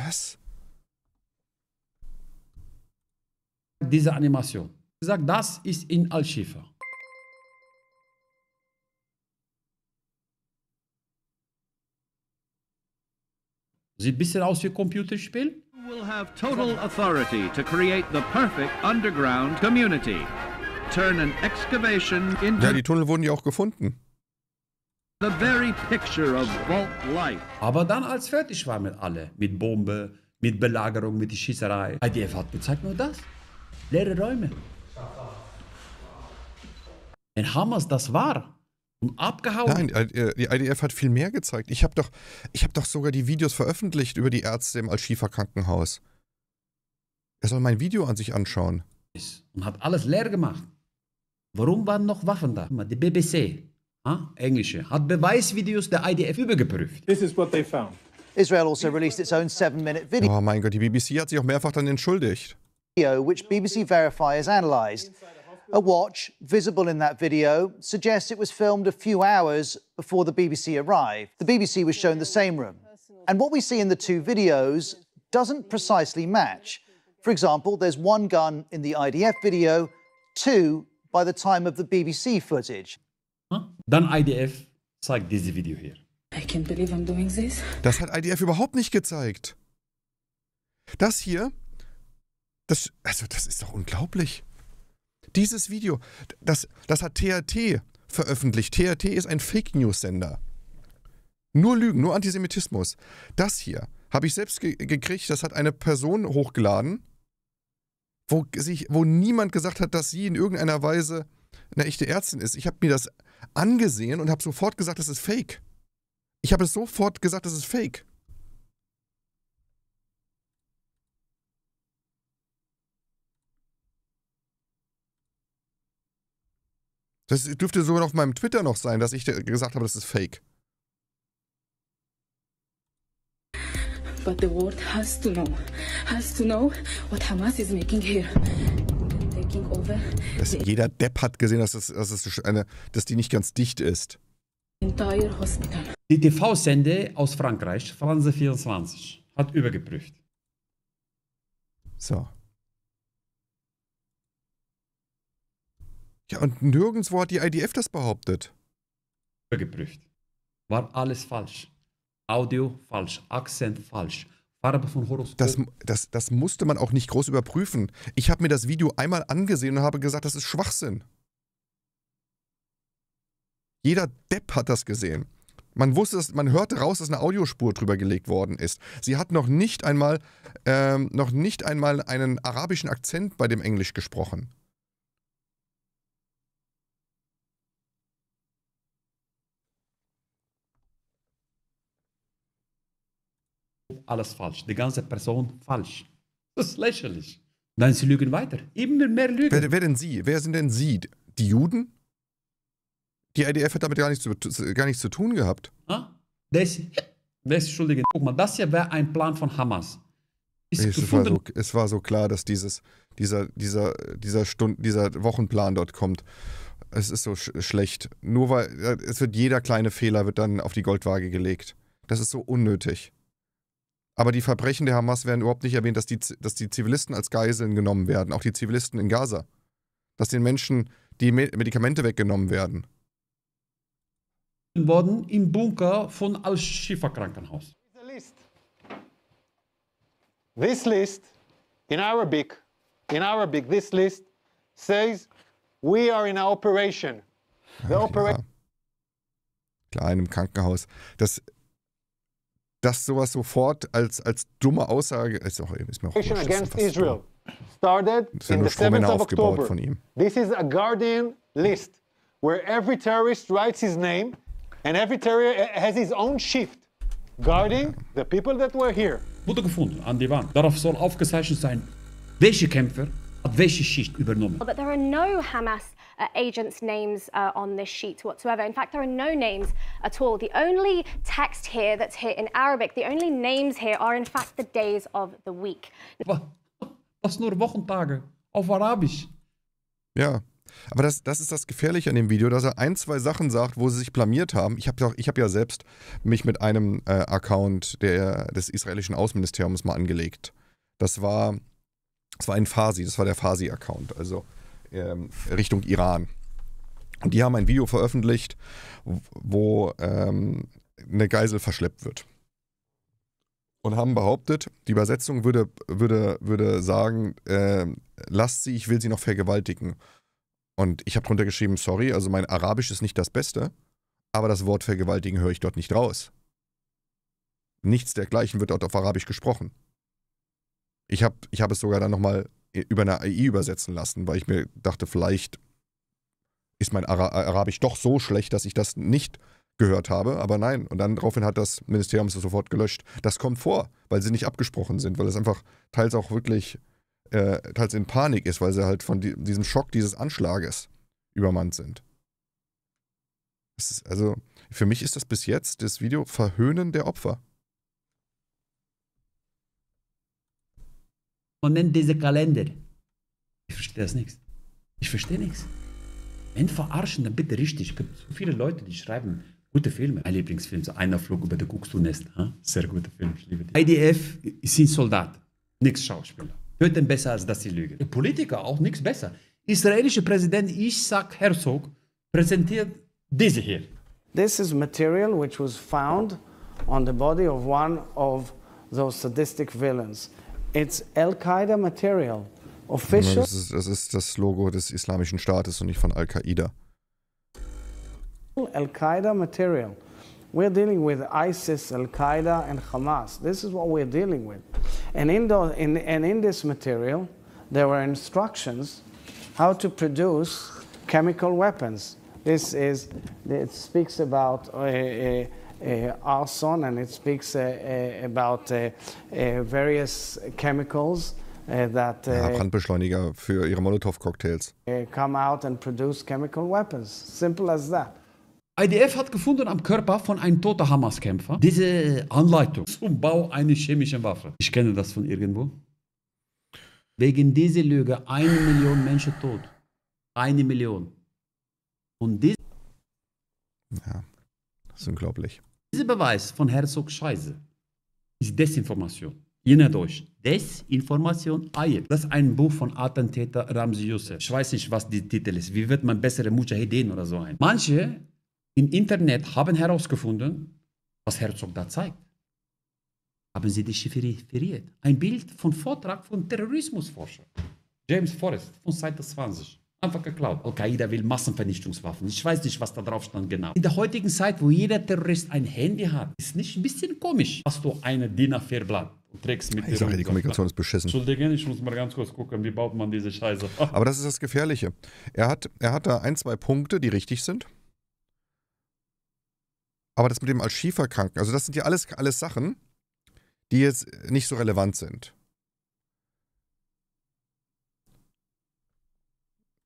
Was? Diese Animation. Sie sagt, das ist in Al-Shifa. Sieht ein bisschen aus wie ein Computerspiel. will have total authority to create the perfect underground community. Turn an excavation into ja, die Tunnel wurden ja auch gefunden. The very picture of vault life. Aber dann, als fertig war mit alle, mit Bombe, mit Belagerung, mit Schießerei, IDF hat gezeigt nur das. Leere Räume. Wenn Hamas das war, abgehauen. Nein, äh, die IDF hat viel mehr gezeigt. Ich habe doch, hab doch sogar die Videos veröffentlicht über die Ärzte im Al-Shifa Krankenhaus. Er soll mein Video an sich anschauen. Und hat alles leer gemacht. Warum waren noch Waffen da? Die BBC, ha? englische, hat Beweisvideos der IDF übergeprüft. This is what they found. Israel also released its own seven-minute video. Oh mein Gott, die BBC hat sich auch mehrfach dann entschuldigt. Video, which BBC verifiers has analyzed. A watch visible in that video suggests it was filmed a few hours before the BBC arrived. The BBC was shown the same room. And what we see in the two videos doesn't precisely match. For example, there's one gun in the IDF video, two by the time of the BBC footage. Huh? Dann IDF zeigt diese Video hier. I can't believe I'm doing this. Das hat IDF überhaupt nicht gezeigt. Das hier, das, also das ist doch unglaublich. Dieses Video, das, das hat THT veröffentlicht. THT ist ein Fake News-Sender. Nur Lügen, nur Antisemitismus. Das hier habe ich selbst ge gekriegt, das hat eine Person hochgeladen, wo, sich, wo niemand gesagt hat, dass sie in irgendeiner Weise eine echte Ärztin ist. Ich habe mir das angesehen und habe sofort gesagt, das ist fake. Ich habe es sofort gesagt, das ist fake. Das dürfte sogar auf meinem Twitter noch sein, dass ich gesagt habe, das ist fake. But the world has to know, has to know what Hamas is making here. Taking over. Dass jeder Depp hat gesehen, dass, das, dass, das eine, dass die nicht ganz dicht ist. Entire hospital. Die TV-Sende aus Frankreich, Franse 24, hat übergeprüft. So. Ja, und nirgendwo hat die IDF das behauptet. Geprüft. War alles falsch. Audio falsch. Akzent falsch. Farbe von Horoskop. Das, das, das musste man auch nicht groß überprüfen. Ich habe mir das Video einmal angesehen und habe gesagt, das ist Schwachsinn. Jeder Depp hat das gesehen. Man wusste, dass, man hörte raus, dass eine Audiospur drüber gelegt worden ist. Sie hat noch nicht einmal, ähm, noch nicht einmal einen arabischen Akzent bei dem Englisch gesprochen. alles falsch. Die ganze Person falsch. Das ist lächerlich. Nein, sie lügen weiter. Immer mehr Lügen. Wer, wer denn sie? Wer sind denn sie? Die Juden? Die IDF hat damit gar nichts, zu, gar nichts zu tun gehabt. Ah, das, das, Entschuldigung, guck mal, das hier wäre ein Plan von Hamas. Es war, so, es, war so, klar, dass dieses, dieser, dieser, dieser, Stund, dieser Wochenplan dort kommt. Es ist so sch schlecht. Nur weil äh, es wird jeder kleine Fehler wird dann auf die Goldwaage gelegt. Das ist so unnötig. Aber die Verbrechen der Hamas werden überhaupt nicht erwähnt, dass die, dass die Zivilisten als Geiseln genommen werden, auch die Zivilisten in Gaza. Dass den Menschen die Medikamente weggenommen werden. Worden im Bunker von Al-Shifa Krankenhaus. This list. in Arabic, in Arabic, this list says we are in operation. The operation. Ja. Klar, in einem Krankenhaus. Das dass sowas sofort als, als dumme Aussage ist, auch, ist mir auch wurscht, against ist Israel started das in the 7th of October. Von ihm. This is a Guardian list where every terrorist writes his name and every terrorist has his own shift guarding the people that were here. Wurde gefunden an die Wand. Darauf soll aufgezeichnet sein, welche Kämpfer welche Schicht übernommen. But there are no Hamas uh, agents' names uh, on this sheet whatsoever. In fact, there are no names at all. The only text here that's here in Arabic, the only names here are in fact the days of the week. Was nur Wochentage auf Arabisch. Ja. Aber das, das ist das Gefährliche an dem Video, dass er ein, zwei Sachen sagt, wo sie sich blamiert haben. Ich habe hab ja selbst mich mit einem äh, Account der, des israelischen Außenministeriums mal angelegt. Das war, das war ein Fasi, das war der Fasi-Account. Also ähm, Richtung Iran. Und die haben ein Video veröffentlicht, wo ähm, eine Geisel verschleppt wird. Und haben behauptet, die Übersetzung würde, würde, würde sagen, äh, lasst sie, ich will sie noch vergewaltigen. Und ich habe drunter geschrieben, sorry, also mein Arabisch ist nicht das Beste, aber das Wort vergewaltigen höre ich dort nicht raus. Nichts dergleichen wird dort auf Arabisch gesprochen. Ich habe ich hab es sogar dann nochmal über eine AI übersetzen lassen, weil ich mir dachte, vielleicht ist mein Ara Arabisch doch so schlecht, dass ich das nicht gehört habe, aber nein. Und dann daraufhin hat das Ministerium es sofort gelöscht. Das kommt vor, weil sie nicht abgesprochen sind, weil es einfach teils auch wirklich, äh, teils in Panik ist, weil sie halt von die, diesem Schock dieses Anschlages übermannt sind. Ist, also für mich ist das bis jetzt das Video Verhöhnen der Opfer. und nennt diese Kalender. Ich verstehe das nichts. Ich verstehe nichts. Wenn verarschen, dann bitte richtig. Es gibt so viele Leute, die schreiben gute Filme. Mein Lieblingsfilm, so einer flog über der Kuckucksnest. Sehr guter Film, ich liebe die. IDF sind Soldat, nichts Schauspieler. Hört denn besser, als dass sie lügen. Politiker auch nichts besser. Israelischer Präsident Isaac Herzog präsentiert diese hier. This is material which was found on the body of one of those sadistic villains. It's Al-Qaida Material. Official. Das ist, das ist, das Logo des Islamischen Staates und nicht von Al-Qaida. Al-Qaida Material. We're dealing with ISIS, Al-Qaida and Hamas. This is what we're dealing with. And in, the, in, and in this material, there were instructions how to produce chemical weapons. This is, it speaks about uh, uh, arson, uh, and it speaks uh, uh, about various chemicals. That, ja, Brandbeschleuniger für ihre Molotow-Cocktails. Come out and produce chemical weapons. Simple as that. IDF hat gefunden am Körper von einem toten Hamas-Kämpfer diese Anleitung zum Bau einer chemischen Waffe. Ich kenne das von irgendwo. Wegen dieser Lüge eine Million Menschen tot. Eine Million. Und diese. Ja. Das ist unglaublich. Dieser Beweis von Herzog Scheiße ist Desinformation. Deutsch. Desinformation Ayel. Das ist ein Buch von Attentäter Ramzi Youssef. Ich weiß nicht, was der Titel ist. Wie wird man bessere Mujahideen oder so ein? Manche im Internet haben herausgefunden, was Herzog da zeigt. Haben sie dechiffriert. Ein Bild von Vortrag von Terrorismusforscher. James Forrest von Seite 20. Einfach geglaubt. Al-Qaida will Massenvernichtungswaffen. Ich weiß nicht, was da drauf stand genau. In der heutigen Zeit, wo jeder Terrorist ein Handy hat, ist nicht ein bisschen komisch. dass du eine DIN a blatt Tricks mit Ich sage, die Kommunikation ist beschissen. Entschuldigen, ich muss mal ganz kurz gucken, wie baut man diese Scheiße. Aber das ist das Gefährliche. Er hat, er hat da ein, zwei Punkte, die richtig sind. Aber das mit dem Al-Shifa-Kranken, also das sind ja alles, alles Sachen, die jetzt nicht so relevant sind.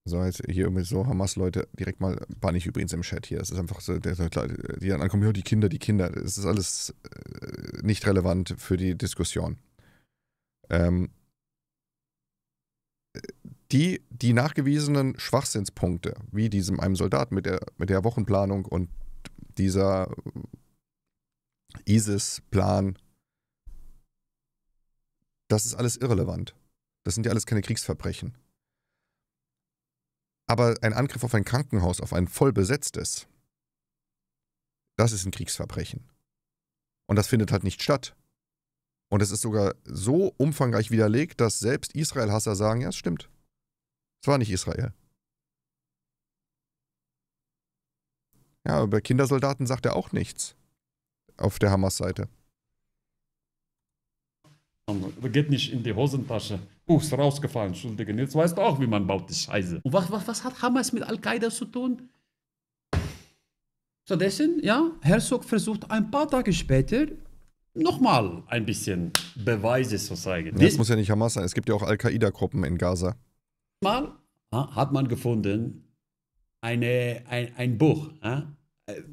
So, jetzt hier irgendwie so Hamas-Leute direkt mal, war ich übrigens im Chat hier. Das ist einfach so, die dann ankommen, ja, die Kinder, die Kinder. Das ist alles äh, nicht relevant für die Diskussion. Ähm, die, die nachgewiesenen Schwachsinnspunkte, wie diesem einem Soldaten mit der, mit der Wochenplanung und dieser ISIS-Plan, das ist alles irrelevant. Das sind ja alles keine Kriegsverbrechen. Aber ein Angriff auf ein Krankenhaus, auf ein vollbesetztes, das ist ein Kriegsverbrechen. Und das findet halt nicht statt. Und es ist sogar so umfangreich widerlegt, dass selbst Israel-Hasser sagen, ja, es stimmt. Es war nicht Israel. Ja, über Kindersoldaten sagt er auch nichts auf der Hamas-Seite. Geht nicht in die Hosentasche. Uh, ist rausgefallen, Entschuldigung. Jetzt weißt du auch, wie man baut die Scheiße. Und was, was, was hat Hamas mit Al-Qaida zu tun? Stattdessen, ja, Herzog versucht ein paar Tage später nochmal ein bisschen Beweise zu zeigen. Das muss ja nicht Hamas sein, es gibt ja auch Al-Qaida-Gruppen in Gaza. Mal hat man gefunden, eine, ein, ein Buch.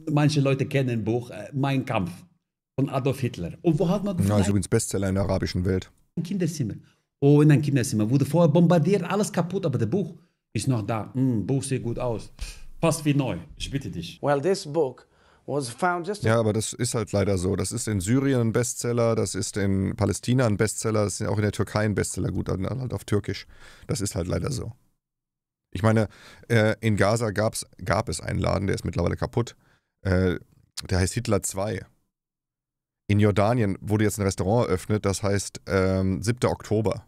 Manche Leute kennen ein Buch, äh, Mein Kampf von Adolf Hitler. Und wo hat man das? Ja, ist übrigens Bestseller in der arabischen Welt. Ein Kinderzimmer. Oh, in ein Kinderzimmer. Wurde vorher bombardiert, alles kaputt, aber der Buch ist noch da. Mm, Buch sieht gut aus. Passt wie neu. Ich bitte dich. Well, this book ja, aber das ist halt leider so. Das ist in Syrien ein Bestseller, das ist in Palästina ein Bestseller, das ist auch in der Türkei ein Bestseller, gut, dann halt auf Türkisch. Das ist halt leider so. Ich meine, äh, in Gaza gab's, gab es einen Laden, der ist mittlerweile kaputt. Äh, der heißt Hitler 2 in Jordanien wurde jetzt ein Restaurant eröffnet, das heißt ähm, 7. Oktober.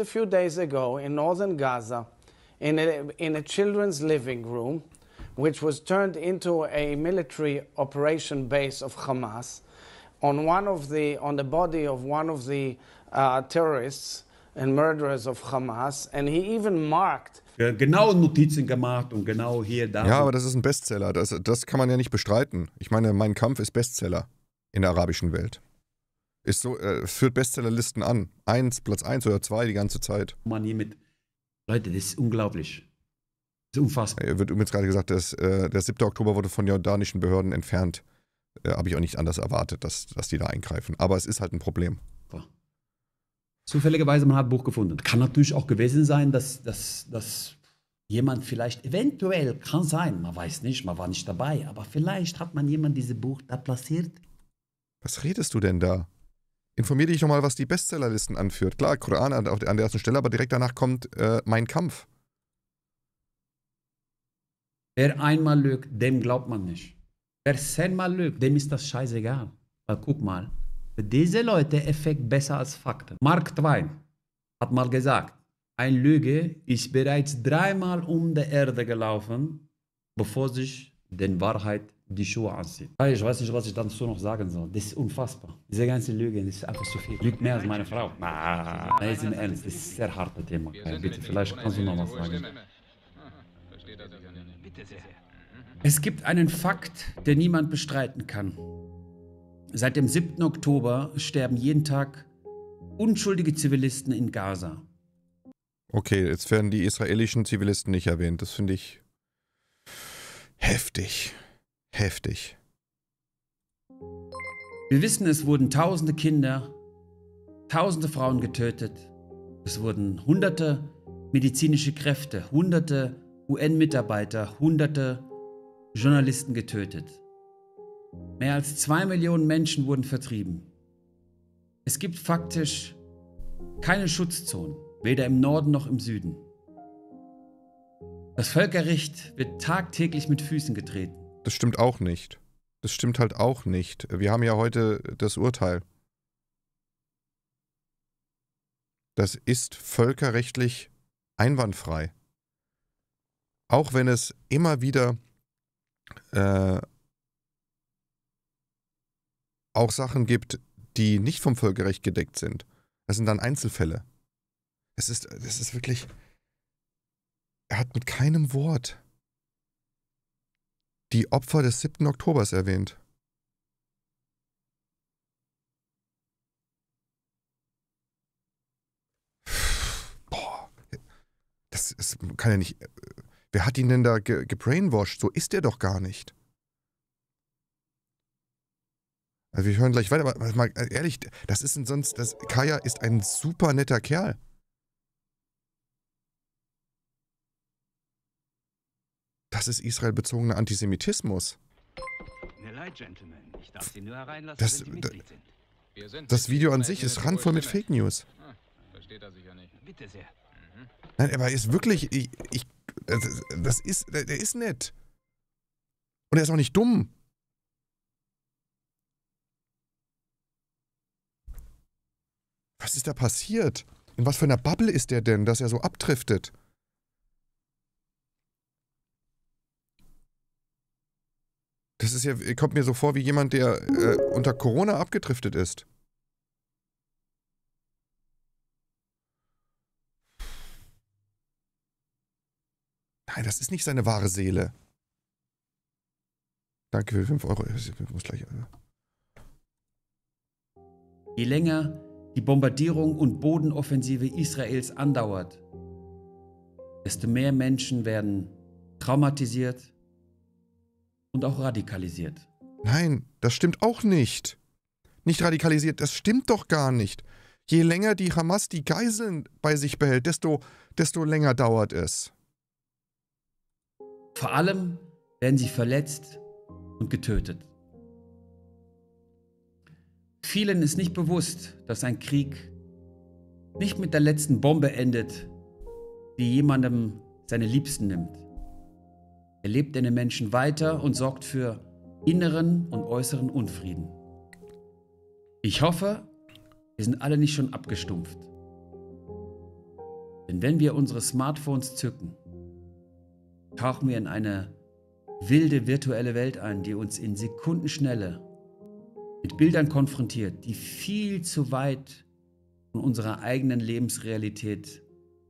A few days ago in northern Gaza, in a, in a children's living room, which was turned into a military operation base of Hamas, on one of the on the body of one of the uh, terrorists and murderers of Hamas, and he even marked genau Notizen gemacht und genau hier, da. Ja, aber das ist ein Bestseller. Das, das kann man ja nicht bestreiten. Ich meine, mein Kampf ist Bestseller in der arabischen Welt. Ist so, äh, führt Bestsellerlisten an. Eins, Platz eins oder zwei die ganze Zeit. Man hier mit. Leute, das ist unglaublich. Das ist unfassbar. Äh, wird übrigens gerade gesagt, dass, äh, der 7. Oktober wurde von jordanischen Behörden entfernt. Äh, Habe ich auch nicht anders erwartet, dass, dass die da eingreifen. Aber es ist halt ein Problem zufälligerweise man hat ein Buch gefunden. Kann natürlich auch gewesen sein, dass, dass, dass jemand vielleicht, eventuell, kann sein, man weiß nicht, man war nicht dabei, aber vielleicht hat man jemand dieses Buch da platziert. Was redest du denn da? Informier dich nochmal, was die Bestsellerlisten anführt. Klar, Koran an, der ersten Stelle, aber direkt danach kommt äh, Mein Kampf. Wer einmal lügt, dem glaubt man nicht. Wer zehnmal lügt, dem ist das scheißegal. Weil guck mal, diese Leute Effekt besser als Fakten. Mark Twain hat mal gesagt, eine Lüge ist bereits dreimal um die Erde gelaufen, bevor sich den Wahrheit die Schuhe anzieht. Ich weiß nicht, was ich dazu noch sagen soll. Das ist unfassbar. Diese ganze Lüge, das ist einfach zu viel. Lügt mehr als meine Frau. nein, ist im Ernst, das ist ein sehr hartes Thema. Kai. Bitte, vielleicht kannst du noch was sagen. Es gibt einen Fakt, den niemand bestreiten kann. Seit dem 7. Oktober sterben jeden Tag unschuldige Zivilisten in Gaza. Okay, jetzt werden die israelischen Zivilisten nicht erwähnt. Das finde ich heftig. Heftig. Wir wissen, es wurden tausende Kinder, tausende Frauen getötet. Es wurden hunderte medizinische Kräfte, hunderte UN-Mitarbeiter, hunderte Journalisten getötet. Mehr als zwei Millionen Menschen wurden vertrieben. Es gibt faktisch keine Schutzzonen, weder im Norden noch im Süden. Das Völkerrecht wird tagtäglich mit Füßen getreten. Das stimmt auch nicht. Das stimmt halt auch nicht. Wir haben ja heute das Urteil. Das ist völkerrechtlich einwandfrei. Auch wenn es immer wieder äh, auch Sachen gibt, die nicht vom Völkerrecht gedeckt sind. Das sind dann Einzelfälle. Es ist, es ist wirklich. Er hat mit keinem Wort die Opfer des 7. Oktobers erwähnt. Boah, das, das kann ja nicht. Wer hat ihn denn da gebrainwashed? So ist er doch gar nicht. Also wir hören gleich weiter, aber mal äh, ehrlich, das ist ein sonst, das, Kaya ist ein super netter Kerl. Das ist Israel bezogener Antisemitismus. Das, das, Video an sich ist randvoll mit Fake News. Hm, versteht er sicher nicht. Bitte sehr. Mhm. Nein, aber er ist wirklich, ich, ich das ist, er ist nett. Und er ist auch nicht dumm. Was ist da passiert? In was für einer Bubble ist der denn, dass er so abdriftet? Das ist ja, kommt mir so vor wie jemand, der äh, unter Corona abgedriftet ist. Nein, das ist nicht seine wahre Seele. Danke für 5 Euro. Ich muss gleich. Äh Je länger, die Bombardierung und Bodenoffensive Israels andauert, desto mehr Menschen werden traumatisiert und auch radikalisiert. Nein, das stimmt auch nicht. Nicht radikalisiert, das stimmt doch gar nicht. Je länger die Hamas die Geiseln bei sich behält, desto, desto länger dauert es. Vor allem werden sie verletzt und getötet. Vielen ist nicht bewusst, dass ein Krieg nicht mit der letzten Bombe endet, die jemandem seine Liebsten nimmt. Er lebt in den Menschen weiter und sorgt für inneren und äußeren Unfrieden. Ich hoffe, wir sind alle nicht schon abgestumpft. Denn wenn wir unsere Smartphones zücken, tauchen wir in eine wilde virtuelle Welt ein, die uns in Sekundenschnelle mit Bildern konfrontiert, die viel zu weit von unserer eigenen Lebensrealität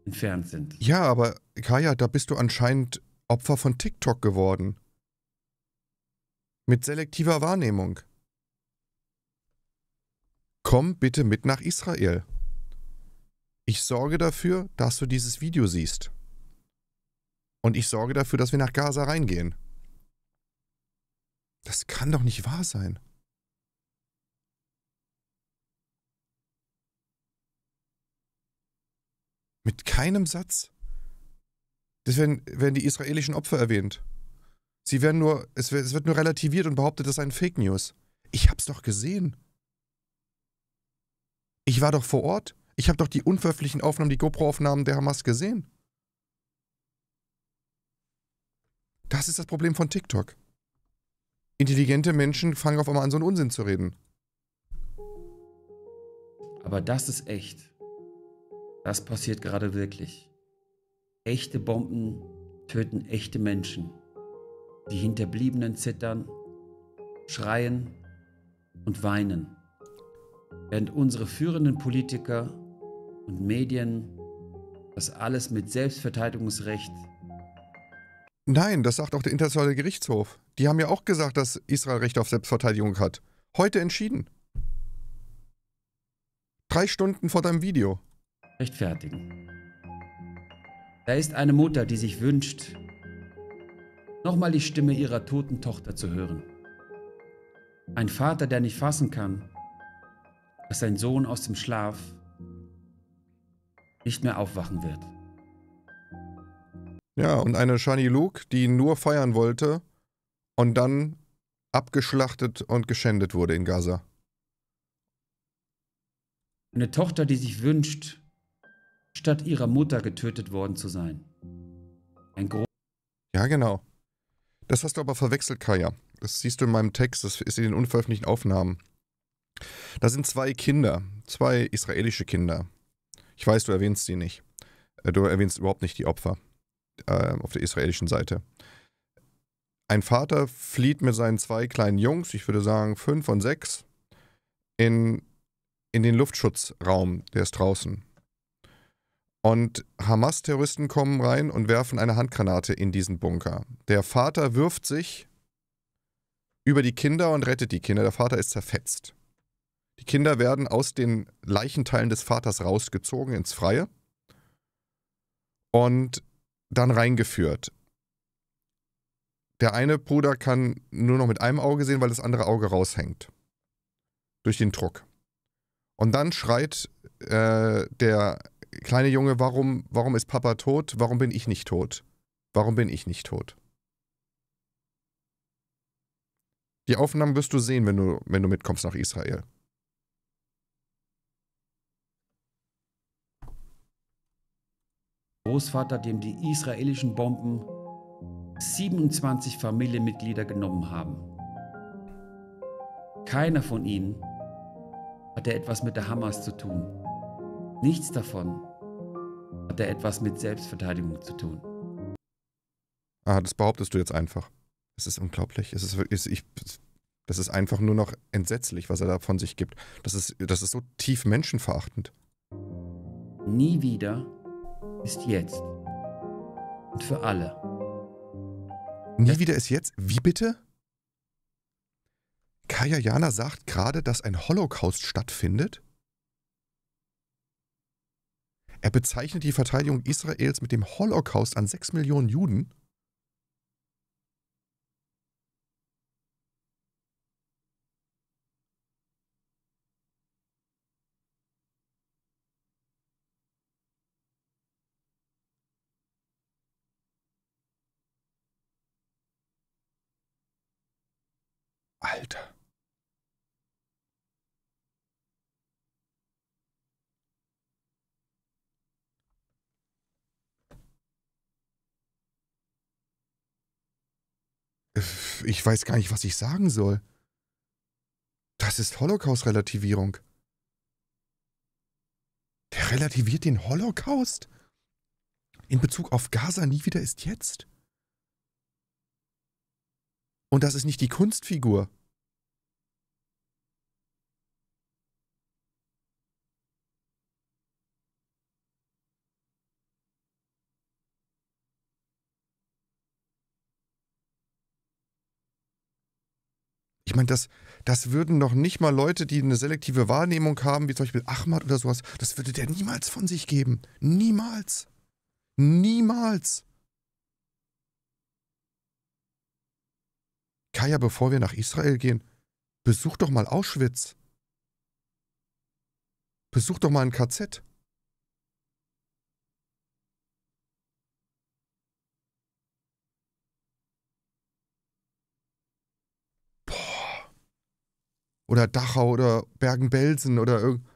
entfernt sind. Ja, aber Kaya, da bist du anscheinend Opfer von TikTok geworden. Mit selektiver Wahrnehmung. Komm bitte mit nach Israel. Ich sorge dafür, dass du dieses Video siehst. Und ich sorge dafür, dass wir nach Gaza reingehen. Das kann doch nicht wahr sein. Mit keinem Satz. Das werden, werden die israelischen Opfer erwähnt. Sie werden nur, es wird, es wird nur relativiert und behauptet, das sei ein Fake News. Ich hab's doch gesehen. Ich war doch vor Ort. Ich habe doch die unveröffentlichten Aufnahmen, die GoPro-Aufnahmen der Hamas gesehen. Das ist das Problem von TikTok. Intelligente Menschen fangen auf einmal an, so einen Unsinn zu reden. Aber das ist echt. Das passiert gerade wirklich. Echte Bomben töten echte Menschen. Die Hinterbliebenen zittern, schreien und weinen, während unsere führenden Politiker und Medien das alles mit Selbstverteidigungsrecht. Nein, das sagt auch der Internationale Gerichtshof. Die haben ja auch gesagt, dass Israel Recht auf Selbstverteidigung hat. Heute entschieden. Drei Stunden vor deinem Video rechtfertigen. Da ist eine Mutter, die sich wünscht, nochmal die Stimme ihrer toten Tochter zu hören. Ein Vater, der nicht fassen kann, dass sein Sohn aus dem Schlaf nicht mehr aufwachen wird. Ja, und eine Shani Luke, die nur feiern wollte und dann abgeschlachtet und geschändet wurde in Gaza. Eine Tochter, die sich wünscht, statt ihrer Mutter getötet worden zu sein. Ein großer. Ja, genau. Das hast du aber verwechselt, Kaya. Das siehst du in meinem Text, das ist in den unveröffentlichten Aufnahmen. Da sind zwei Kinder, zwei israelische Kinder. Ich weiß, du erwähnst sie nicht. Äh, du erwähnst überhaupt nicht die Opfer äh, auf der israelischen Seite. Ein Vater flieht mit seinen zwei kleinen Jungs, ich würde sagen fünf und sechs, in, in den Luftschutzraum, der ist draußen. Und Hamas-Terroristen kommen rein und werfen eine Handgranate in diesen Bunker. Der Vater wirft sich über die Kinder und rettet die Kinder. Der Vater ist zerfetzt. Die Kinder werden aus den Leichenteilen des Vaters rausgezogen ins Freie und dann reingeführt. Der eine Bruder kann nur noch mit einem Auge sehen, weil das andere Auge raushängt. Durch den Druck. Und dann schreit äh, der kleine Junge, warum, warum ist Papa tot? Warum bin ich nicht tot? Warum bin ich nicht tot? Die Aufnahmen wirst du sehen, wenn du, wenn du mitkommst nach Israel. Großvater, dem die israelischen Bomben 27 Familienmitglieder genommen haben. Keiner von ihnen hatte etwas mit der Hamas zu tun. Nichts davon hatte etwas mit Selbstverteidigung zu tun. Ah, das behauptest du jetzt einfach. Es ist unglaublich. Es ist wirklich, ich, das ist einfach nur noch entsetzlich, was er da von sich gibt. Das ist, das ist so tief menschenverachtend. Nie wieder ist jetzt. Und für alle. Nie das wieder ist jetzt? Wie bitte? Kaya Jana sagt gerade, dass ein Holocaust stattfindet? Er bezeichnet die Verteidigung Israels mit dem Holocaust an sechs Millionen Juden ich weiß gar nicht, was ich sagen soll. Das ist Holocaust-Relativierung. Der relativiert den Holocaust? In Bezug auf Gaza nie wieder ist jetzt? Und das ist nicht die Kunstfigur, Ich meine, das, das würden noch nicht mal Leute, die eine selektive Wahrnehmung haben, wie zum Beispiel Ahmad oder sowas, das würde der niemals von sich geben. Niemals. Niemals. Kaya, bevor wir nach Israel gehen, besuch doch mal Auschwitz. Besuch doch mal ein KZ. oder Dachau oder Bergen-Belsen oder irgend.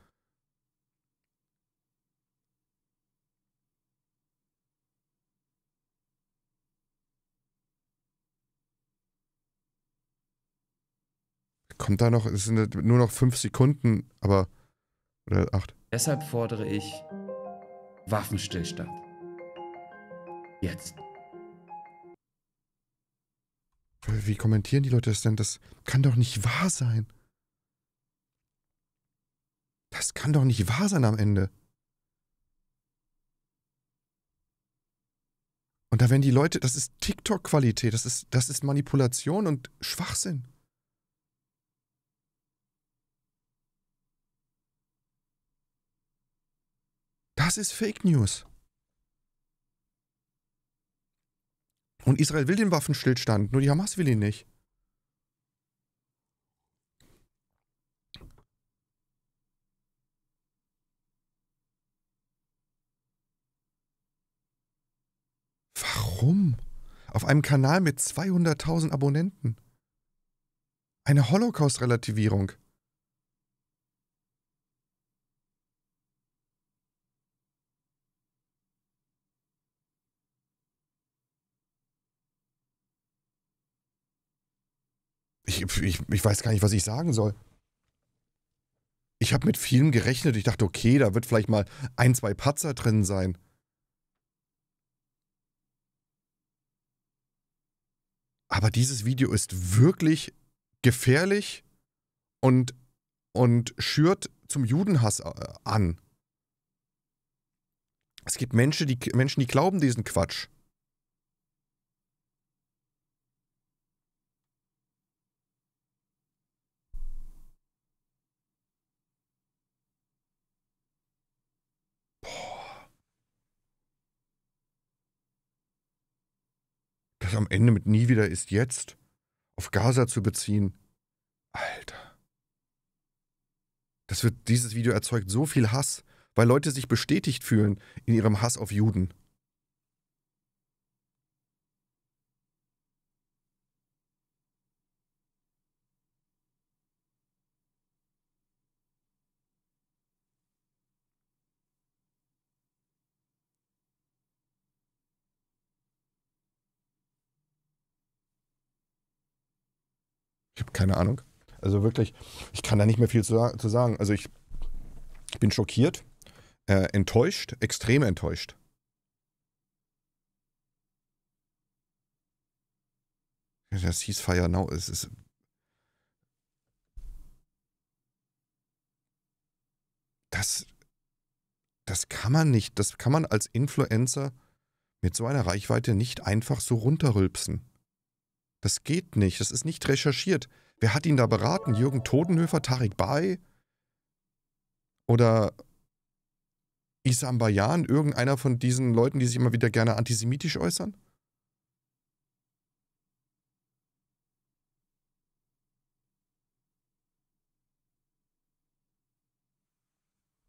Kommt da noch, es sind nur noch fünf Sekunden, aber. Oder acht. Deshalb fordere ich Waffenstillstand. Jetzt. Wie kommentieren die Leute das denn? Das kann doch nicht wahr sein. Das kann doch nicht wahr sein am Ende. Und da werden die Leute, das ist TikTok-Qualität, das ist, das ist Manipulation und Schwachsinn. Das ist Fake News. Und Israel will den Waffenstillstand, nur die Hamas will ihn nicht. Warum? Auf einem Kanal mit 200.000 Abonnenten. Eine Holocaust-Relativierung. Ich, ich, ich, weiß gar nicht, was ich sagen soll. Ich habe mit vielem gerechnet. Ich dachte, okay, da wird vielleicht mal ein, zwei Patzer drin sein. Aber dieses Video ist wirklich gefährlich und, und schürt zum Judenhass äh, an. Es gibt Menschen die, Menschen, die glauben diesen Quatsch. am Ende mit Nie wieder ist jetzt auf Gaza zu beziehen. Alter. Das wird, dieses Video erzeugt so viel Hass, weil Leute sich bestätigt fühlen in ihrem Hass auf Juden. Ich habe keine Ahnung. Also wirklich, ich kann da nicht mehr viel zu, zu sagen. Also ich bin schockiert, äh, enttäuscht, extrem enttäuscht. Das hieß Fire Now. Es ist das, das kann man nicht, das kann man als Influencer mit so einer Reichweite nicht einfach so runterrülpsen. Das geht nicht. Das ist nicht recherchiert. Wer hat ihn da beraten? Jürgen Todenhöfer, Tarik Bay? Oder Isam Bayan? Irgendeiner von diesen Leuten, die sich immer wieder gerne antisemitisch äußern?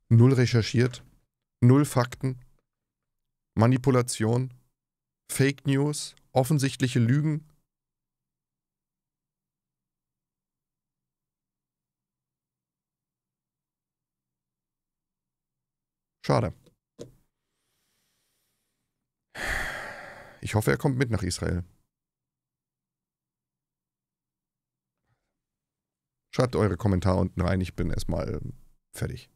Null recherchiert, null Fakten, Manipulation, Fake News, offensichtliche Lügen, Schade. Ich hoffe, er kommt mit nach Israel. Schreibt eure Kommentare unten rein. Ich bin erstmal fertig.